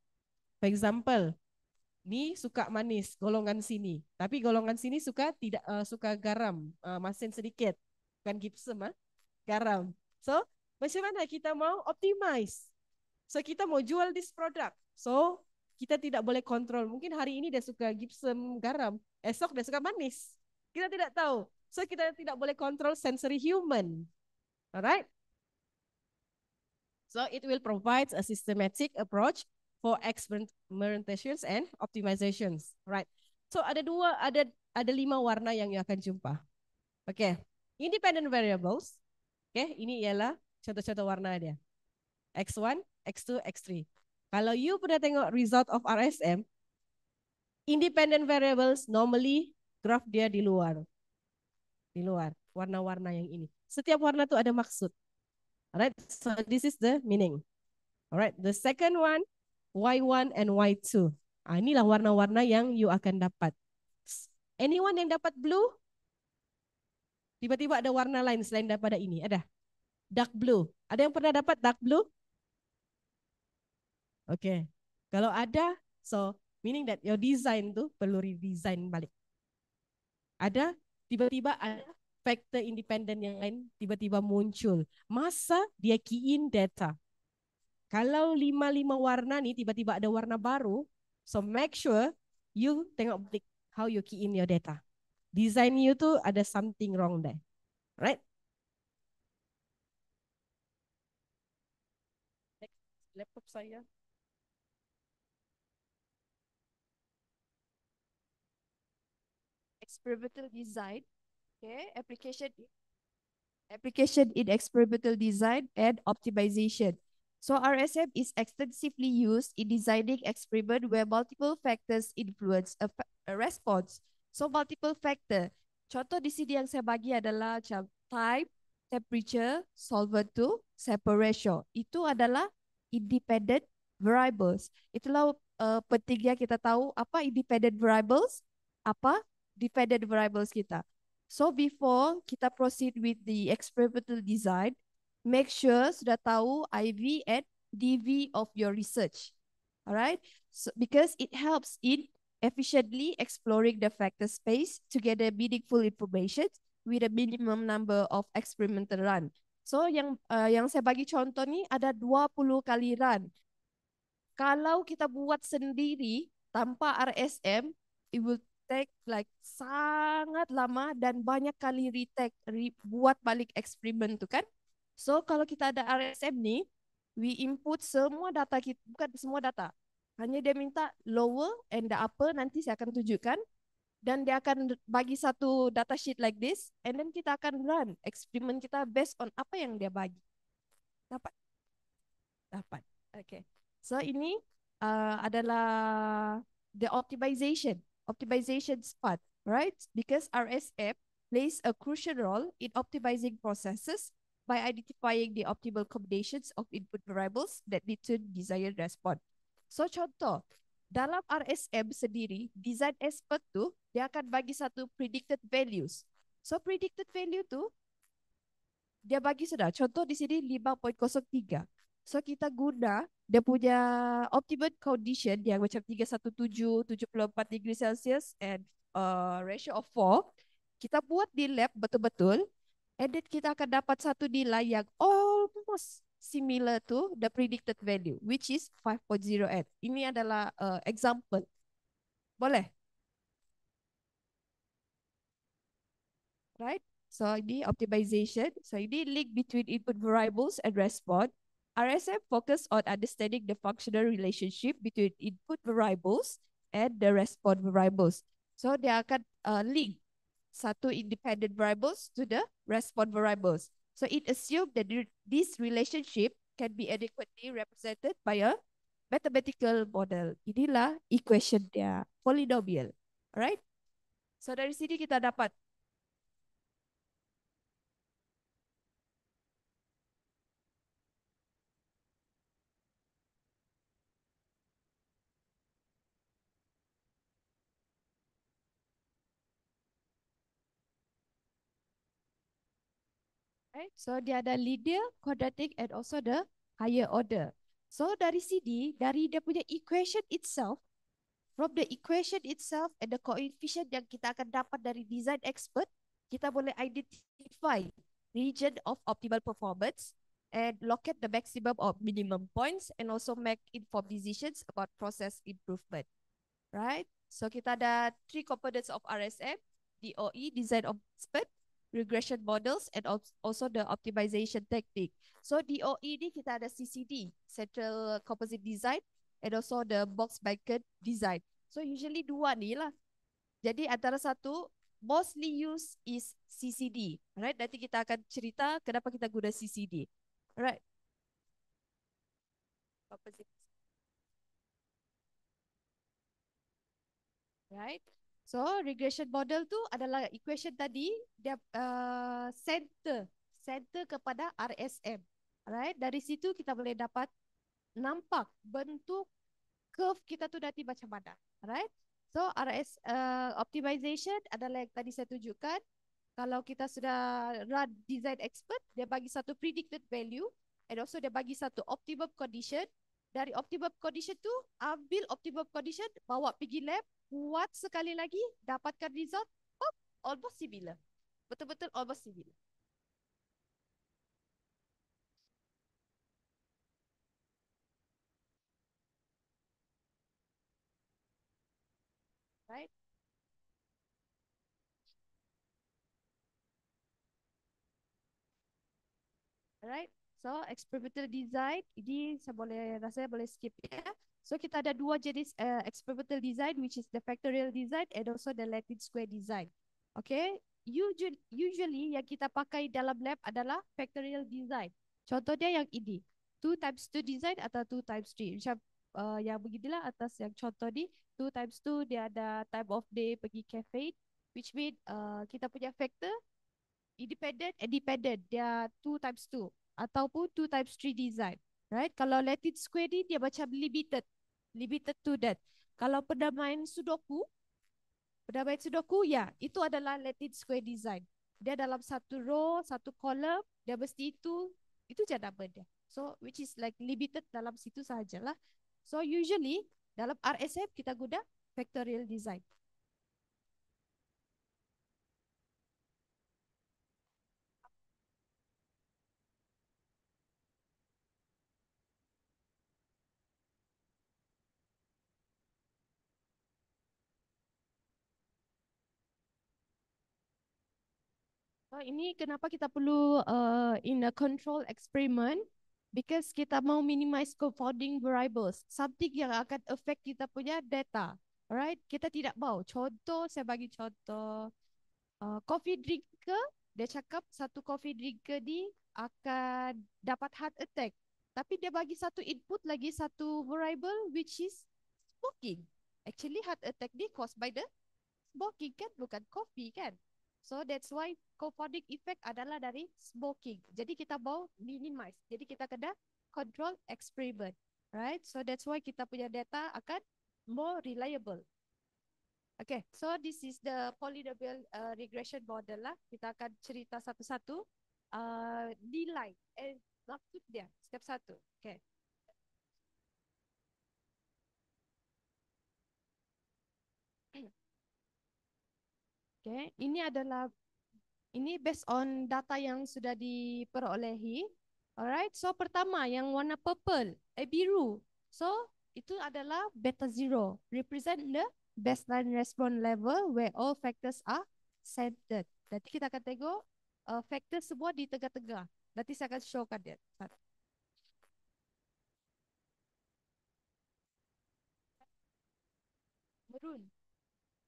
Speaker 1: For example, ni suka manis golongan sini tapi golongan sini suka tidak uh, suka garam uh, masin sedikit bukan gypsum ah huh? garam so macam mana kita mau optimize so kita mau jual this product so kita tidak boleh kontrol mungkin hari ini dia suka gypsum garam esok dia suka manis kita tidak tahu so kita tidak boleh kontrol sensory human alright so it will provide a systematic approach for experimentations and optimizations, right? So ada dua, ada ada lima warna yang you akan jumpa. Okay, independent variables. Okay, ini ialah contoh-contoh warna dia. X1, X2, X3. Kalau you pernah tengok result of RSM, independent variables normally graph dia di luar. Di luar, warna-warna yang ini. Setiap warna tu ada maksud. Alright, so this is the meaning. Alright, the second one Y1 and Y2. Ha, ah, inilah warna-warna yang you akan dapat. Anyone yang dapat blue? Tiba-tiba ada warna lain selain daripada ini. Ada? Dark blue. Ada yang pernah dapat dark blue? Okay. Kalau ada, so meaning that your design tu perlu redesign balik. Ada? Tiba-tiba ada factor independent yang lain tiba-tiba muncul. Masa dia key in data kalau lima-lima warna ni tiba-tiba ada warna baru, so make sure you tengok blik how you key in your data. Design you tu ada something wrong there. Right? Laptop saya. Experimental
Speaker 3: design. Okay, application application in experimental design and optimization. So RSM is extensively used in designing experiment where multiple factors influence a, a response. So multiple factor. Contoh di sini yang saya bagi adalah macam time, temperature, solvent to separation. Itu adalah independent variables. Itulah uh, eh, pentingnya kita tahu apa independent variables, apa dependent variables kita. So before kita proceed with the experimental design, make sure sudah tahu IV and DV of your research. Alright? So, because it helps in efficiently exploring the factor space to get a meaningful information with a minimum number of experimental run. So yang uh, yang saya bagi contoh ni ada 20 kali run. Kalau kita buat sendiri tanpa RSM, it will take like sangat lama dan banyak kali retake, buat balik eksperimen tu kan. So kalau kita ada RSM ni, we input semua data kita, bukan semua data. Hanya dia minta lower and the upper nanti saya akan tunjukkan dan dia akan bagi satu data sheet like this and then kita akan run eksperimen kita based on apa yang dia bagi. Dapat. Dapat. Okay. So ini uh, adalah the optimization, optimization spot, right? Because RSM plays a crucial role in optimizing processes by identifying the optimal combinations of input variables that return desired response. So contoh, dalam RSM sendiri, design expert tu dia akan bagi satu predicted values. So predicted value tu dia bagi sudah. Contoh di sini 5.03. So kita guna dia punya optimal condition yang macam 317, 74 degree Celsius and uh, ratio of 4. Kita buat di lab betul-betul edit kita akan dapat satu nilai yang almost similar to the predicted value, which is 5.08. Ini adalah uh, example. Boleh? Right? So, ini optimization. So, ini link between input variables and response. RSM focus on understanding the functional relationship between input variables and the response variables. So, dia akan uh, link satu independent variables to the respond variables. So it assumed that this relationship can be adequately represented by a mathematical model. Inilah equation dia, polynomial. Alright? So dari sini kita dapat Right? So dia ada linear, quadratic and also the higher order. So dari CD, dari dia punya equation itself, from the equation itself and the coefficient yang kita akan dapat dari design expert, kita boleh identify region of optimal performance and locate the maximum or minimum points and also make informed decisions about process improvement. Right? So kita ada three components of RSM, DOE, design expert, regression models and also the optimization technique. So DOE ni kita ada CCD, central composite design and also the box bucket design. So usually dua ni lah. Jadi antara satu mostly use is CCD. Alright, nanti kita akan cerita kenapa kita guna CCD. Alright. Right. So regression model tu adalah equation tadi dia uh, center center kepada RSM. Alright, dari situ kita boleh dapat nampak bentuk curve kita tu nanti macam mana. Alright? So RS uh, optimization adalah yang tadi saya tunjukkan. Kalau kita sudah run design expert, dia bagi satu predicted value and also dia bagi satu optimum condition. Dari optimum condition tu ambil optimum condition, bawa pergi lab kuat sekali lagi dapatkan result oh, almost similar. Betul-betul almost similar. Alright, so experimental design ini saya boleh rasa boleh skip ya. Yeah? So kita ada dua jenis uh, experimental design which is the factorial design and also the Latin square design. Okay, usually yang kita pakai dalam lab adalah factorial design. Contohnya yang ini, 2 times 2 design atau 2 times 3. Macam uh, yang beginilah atas yang contoh ni, 2 times 2 dia ada time of day pergi cafe, which mean uh, kita punya factor independent and dependent, dia 2 times 2 ataupun 2 times 3 design. Right? Kalau latin square ni dia macam limited limited to that. Kalau pernah Sudoku, pernah Sudoku, ya, itu adalah Latin Square Design. Dia dalam satu row, satu kolom, dia mesti itu, itu je nama dia. So, which is like limited dalam situ sahajalah. So, usually, dalam RSF kita guna factorial design. Uh, ini kenapa kita perlu uh, in a control experiment because kita mau minimize confounding variables something yang akan affect kita punya data right kita tidak mau contoh saya bagi contoh uh, coffee drinker dia cakap satu coffee drinker ni akan dapat heart attack tapi dia bagi satu input lagi satu variable which is smoking actually heart attack ni caused by the smoking kan bukan coffee kan So that's why copodic effect adalah dari smoking. Jadi kita bau minimize. Jadi kita kena control experiment. Right? So that's why kita punya data akan more reliable. Okay, so this is the polynomial uh, regression model lah. Kita akan cerita satu-satu uh, nilai eh, maksud dia Step satu. Okay. Okay. Ini adalah ini based on data yang sudah diperolehi. Alright, so pertama yang warna purple, eh biru. So itu adalah beta zero, represent the baseline response level where all factors are centered. Jadi kita akan tengok uh, factor semua di tegak-tegak. Nanti saya akan showkan dia. Merun.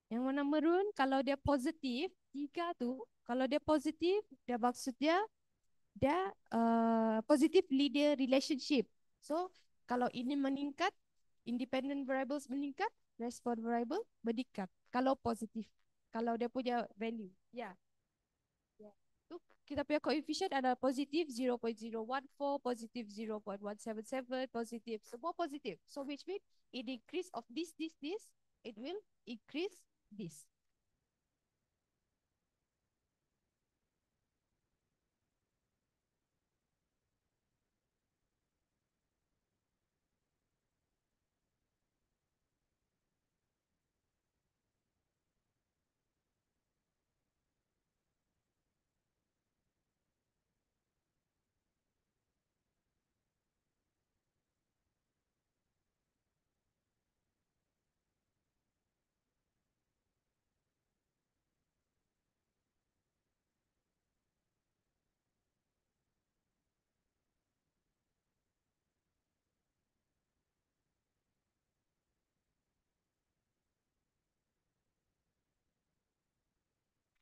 Speaker 3: Yang warna merun kalau dia positif, tiga tu kalau dia positif, dia maksud dia dia uh, positif leader relationship. So kalau ini meningkat, independent variables meningkat, response variable meningkat. Kalau positif, kalau dia punya value. Ya. Yeah. Tu kita punya coefficient ada positif 0.014, positif 0.177, positif semua positif. So which means it increase of this this this it will increase this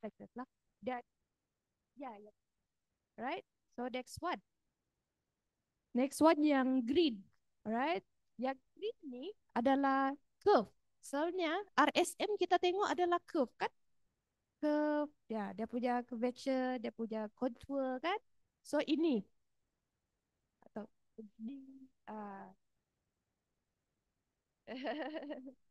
Speaker 3: perspective lah. dia, yeah, yeah. Right? So next one. Next one yang green. Right? Yang green ni adalah curve. Soalnya RSM kita tengok adalah curve kan? Curve, ya, yeah, dia punya curvature, dia punya contour kan? So ini. Atau ini. Uh,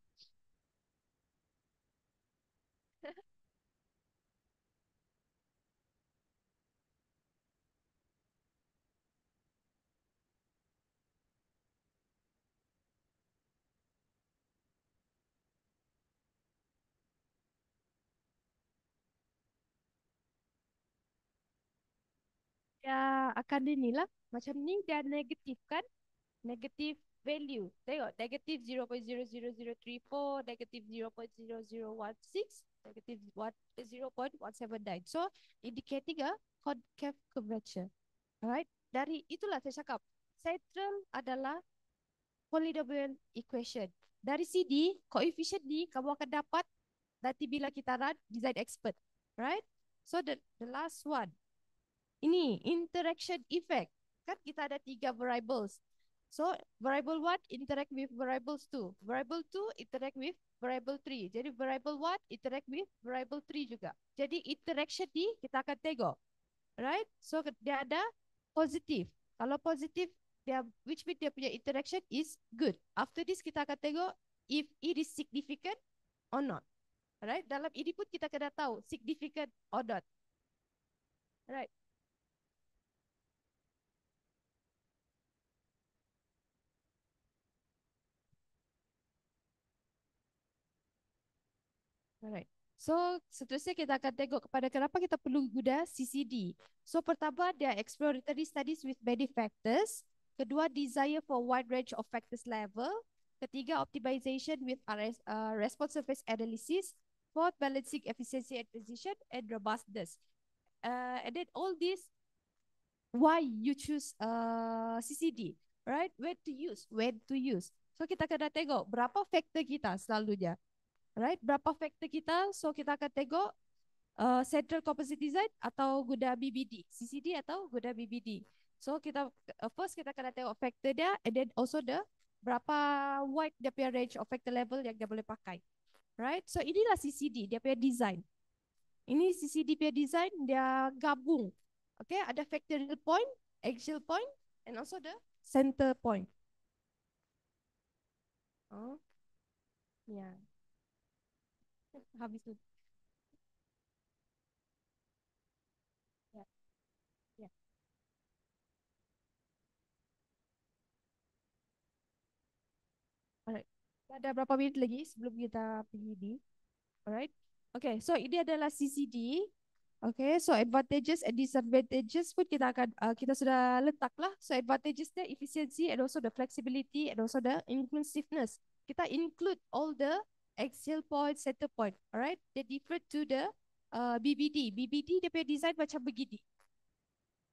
Speaker 3: dia ya, akan dia lah. Macam ni dia negatif kan. Negatif value. Tengok. Negatif 0.00034. Negatif 0.0016. Negatif 0.179. So indicating a concave curvature. Alright. Dari itulah saya cakap. Central adalah polynomial equation. Dari CD, coefficient ni kamu akan dapat nanti bila kita run design expert. Right? So the, the last one ini interaction effect. Kan kita ada tiga variables. So variable what interact with variables two. Variable two interact with variable three. Jadi variable what interact with variable three juga. Jadi interaction ni kita akan tengok. Right? So dia ada positif. Kalau positif, dia which means dia punya interaction is good. After this kita akan tengok if it is significant or not. Right? Dalam ini pun kita kena tahu significant or not. Right? Alright. So seterusnya kita akan tengok kepada kenapa kita perlu guna CCD. So pertama dia exploratory studies with many factors. Kedua desire for wide range of factors level. Ketiga optimization with RS, uh, response surface analysis. Fourth balancing efficiency and precision and robustness. Uh, and then all this, why you choose uh, CCD, right? When to use, when to use. So kita kena tengok berapa faktor kita selalunya. Right, berapa faktor kita? So kita akan tengok uh, central composite design atau guda BBD, CCD atau guda BBD. So kita uh, first kita kena tengok faktor dia and then also the berapa wide dia punya range of factor level yang dia boleh pakai. Right, so inilah CCD, dia punya design. Ini CCD punya design, dia gabung. Okay, ada factorial point, axial point and also the center point. Oh, yeah habis dulu. Ya. Ya. ada berapa minit lagi sebelum kita pergi ini. Alright. Okay, so ini adalah CCD. Okay, so advantages and disadvantages pun kita akan uh, kita sudah letak lah. So advantages dia efficiency and also the flexibility and also the inclusiveness. Kita include all the axial point, center point. Alright, they different to the uh, BBD. BBD dia punya design macam begini.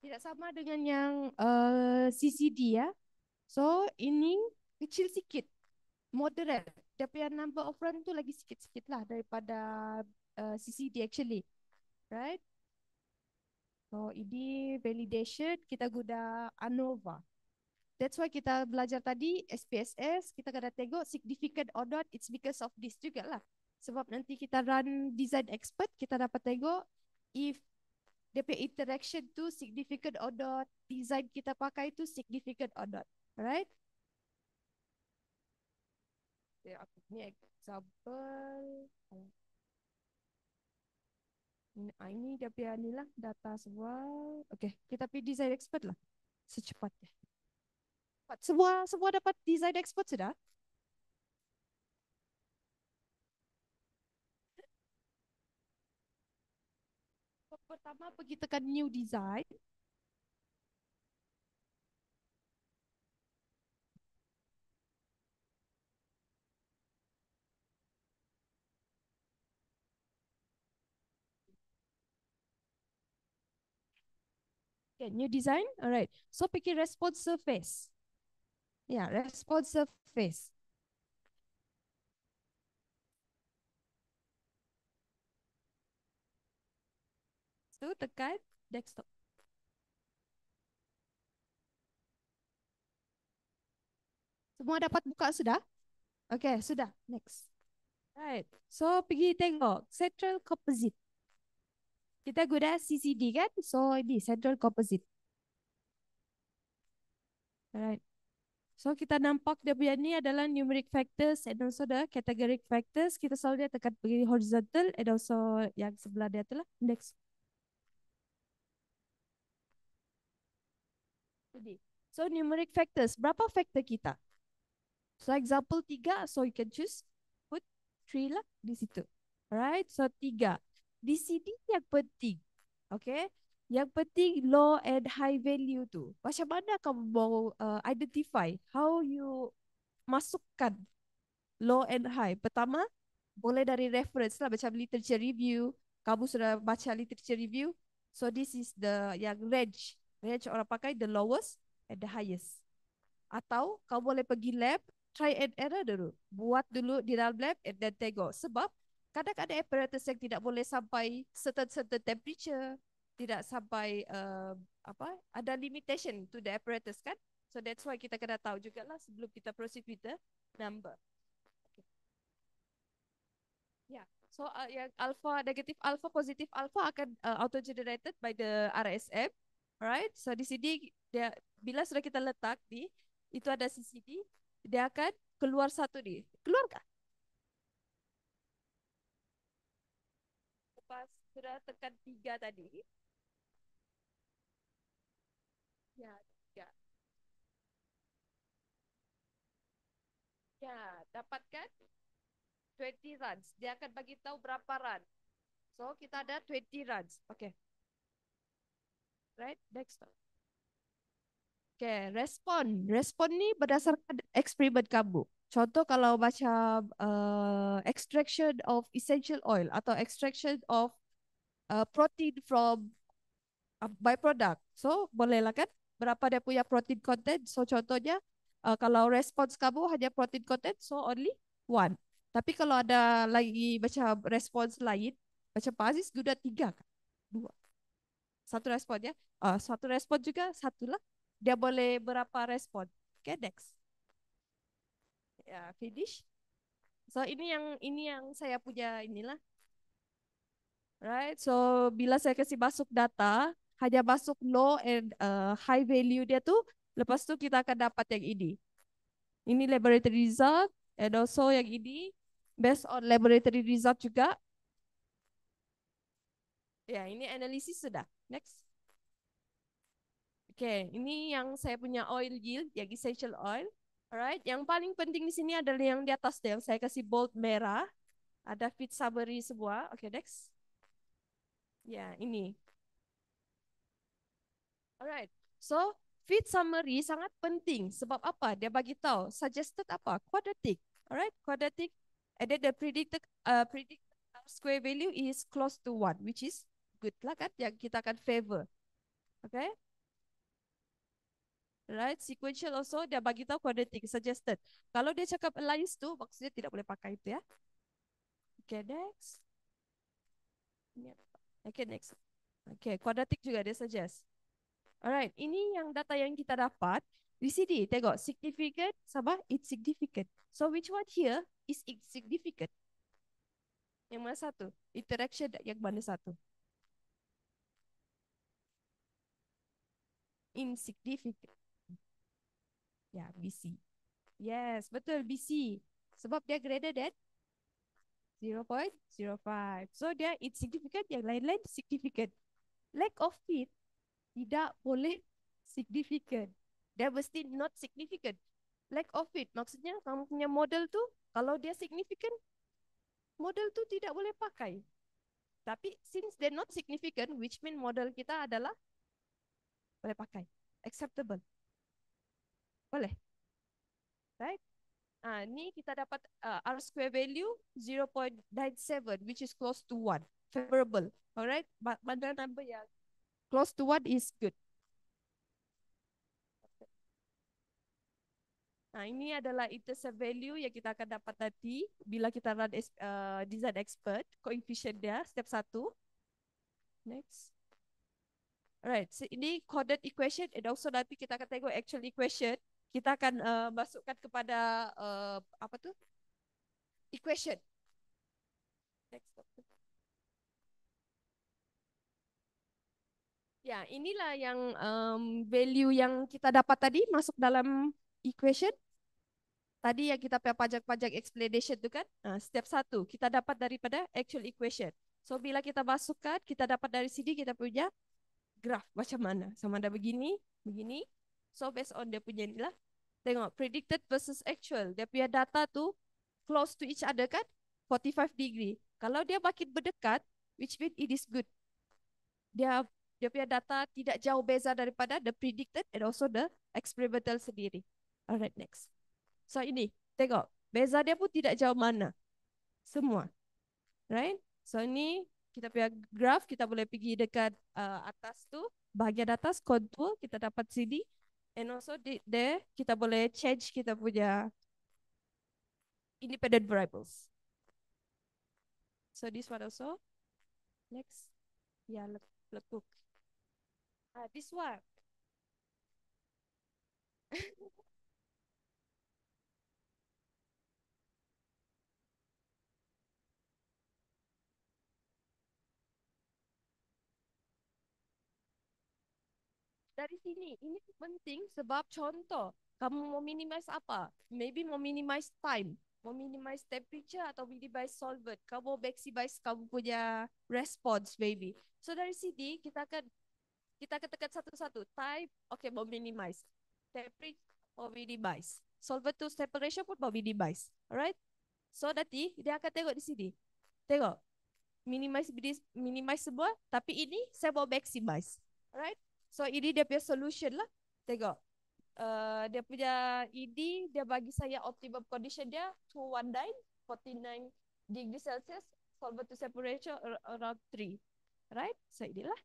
Speaker 3: Tidak sama dengan yang uh, CCD ya. So, ini kecil sikit. Moderate. Dia punya number of run tu lagi sikit-sikit lah daripada uh, CCD actually. Right? So, ini validation kita guna ANOVA. That's why kita belajar tadi SPSS kita kena tengok significant or not it's because of this juga lah. Sebab nanti kita run design expert kita dapat tengok if the interaction tu significant or not design kita pakai tu significant or not. Alright? Okay, aku punya
Speaker 1: example.
Speaker 3: Ini dia punya ni lah data semua. Okay, kita pergi design expert lah. Secepatnya dapat semua semua dapat design expert sudah. Pertama pergi tekan new design. Okay, new design. Alright. So, pergi response surface yeah, responsive face. So tekan desktop. Semua dapat buka sudah? Okay, sudah. Next. Right. So pergi tengok central composite. Kita guna CCD kan? So ini central composite. Alright. So kita nampak dia punya ni adalah numeric factors and also the categoric factors. Kita selalu dia tekan pergi horizontal and also yang sebelah dia tu lah. Next. Jadi, so numeric factors. Berapa factor kita? So example tiga. So you can choose put three lah di situ. Alright. So tiga. Di sini yang penting. Okay. Yang penting low and high value tu. Macam mana kamu mau uh, identify how you masukkan low and high. Pertama, boleh dari reference lah macam literature review. Kamu sudah baca literature review. So this is the yang range. Range orang pakai the lowest and the highest. Atau kamu boleh pergi lab, try and error dulu. Buat dulu di dalam lab and then tengok. Sebab kadang-kadang apparatus yang tidak boleh sampai certain-certain temperature, tidak sampai uh, apa ada limitation to the apparatus kan so that's why kita kena tahu juga lah sebelum kita proceed with the number yeah ya. so uh, yang alpha negatif alpha positif alpha akan uh, auto generated by the RSM right so di sini dia bila sudah kita letak di itu ada CCD dia akan keluar satu di keluar kah? Sudah tekan tiga tadi Ya, ya. Ya, dapatkan 20 runs. Dia akan bagi tahu berapa run. So, kita ada 20 runs. Okay. Right, next one. Okay, respon. Respon ni berdasarkan eksperimen kamu. Contoh kalau macam uh, extraction of essential oil atau extraction of uh, protein from uh, byproduct. So, bolehlah kan? berapa dia punya protein content. So contohnya uh, kalau response kamu hanya protein content so only one. Tapi kalau ada lagi macam respons lain macam Pak Aziz sudah tiga kan? Dua. Satu respon ya. Uh, satu respon juga satu lah. Dia boleh berapa respon. Okay next. Ya yeah, finish. So ini yang ini yang saya punya inilah. Right, so bila saya kasih masuk data, hanya masuk low and uh, high value dia tu lepas tu kita akan dapat yang ini ini laboratory result and also yang ini based on laboratory result juga ya yeah, ini analisis sudah next oke okay, ini yang saya punya oil yield yang essential oil alright yang paling penting di sini adalah yang di atas deh saya kasih bold merah ada fit summary sebuah oke okay, next ya yeah, ini Alright. So, feed summary sangat penting. Sebab apa? Dia bagi tahu. Suggested apa? Quadratic. Alright. Quadratic. And then the predicted, uh, predicted square value is close to 1. Which is good lah kan? Yang kita akan favor. Okay. Right, sequential also dia bagi tahu quadratic suggested. Kalau dia cakap alliance tu maksudnya tidak boleh pakai itu ya. Okay next. Okay next. Okay quadratic juga dia suggest. Alright, ini yang data yang kita dapat. Di sini, tengok. Significant, sabar, it's significant. So, which one here is significant? Yang mana satu? Interaction yang mana satu? Insignificant. Ya, yeah, BC. Yes, betul BC. Sebab dia greater than 0.05. So, dia insignificant, yang lain-lain significant. Lack of fit tidak boleh signifikan. Diversity not significant. Lack of it. Maksudnya kamu punya model tu kalau dia significant, model tu tidak boleh pakai. Tapi since they're not significant, which mean model kita adalah boleh pakai. Acceptable. Boleh. Right? Ah, uh, ni kita dapat uh, R square value 0.97, which is close to 1. Favorable. Alright? Bandar number yang close to what is good. Nah, ini adalah itu a value yang kita akan dapat tadi bila kita run uh, design expert, coefficient dia step satu. Next. Alright, so ini coded equation and also nanti kita akan tengok actual equation. Kita akan uh, masukkan kepada uh, apa tu? Equation. Next. Ya, inilah yang um, value yang kita dapat tadi masuk dalam equation. Tadi yang kita pakai pajak-pajak explanation itu kan, uh, step satu kita dapat daripada actual equation. So, bila kita masukkan, kita dapat dari sini kita punya graf macam mana. Sama ada begini, begini. So, based on dia punya inilah. Tengok, predicted versus actual. Dia punya data tu close to each other kan, 45 degree. Kalau dia makin berdekat, which means it is good. Dia dia punya data tidak jauh beza daripada the predicted and also the experimental sendiri. Alright, next. So ini, tengok. Beza dia pun tidak jauh mana. Semua. Right? So ini, kita punya graph, kita boleh pergi dekat uh, atas tu. Bahagian atas, contour, kita dapat sini. And also di, there, kita boleh change kita punya independent variables. So this one also. Next. Ya, yeah, lekuk. Le le ah this one. Dari sini, ini penting sebab contoh kamu mau minimize apa? Maybe mau minimize time, mau minimize temperature atau minimize solvent. Kamu maximize kamu punya response maybe. So dari sini kita akan kita ketekan satu-satu. Type, okay, mau minimize. Separate, mau device. Solver to separation pun mau device. Alright? So, nanti dia akan tengok di sini. Tengok. Minimize minimize semua, tapi ini saya mau maximize. Alright? So, ini dia punya solution lah. Tengok. Uh, dia punya ED, dia bagi saya optimum condition dia 219, 49 degree Celsius, solver to separation around 3. Right? So, inilah.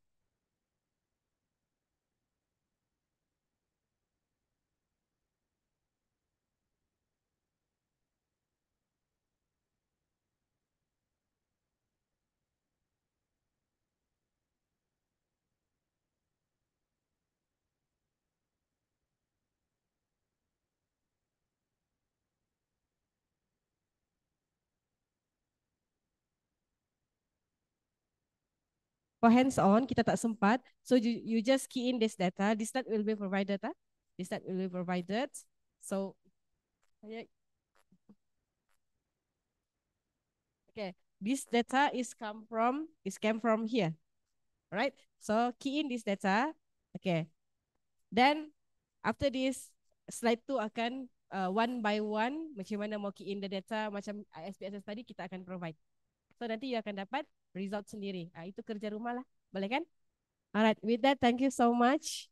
Speaker 1: for hands on kita tak sempat so you, you just key in this data this that will be provided ah this that will be provided so okay this data is come from is came from here All right so key in this data okay then after this slide tu akan uh, one by one macam mana mau key in the data macam ISPSS tadi kita akan provide So nanti you akan dapat result sendiri. Uh, itu kerja rumah lah. Boleh kan? Alright, with that, thank you so much.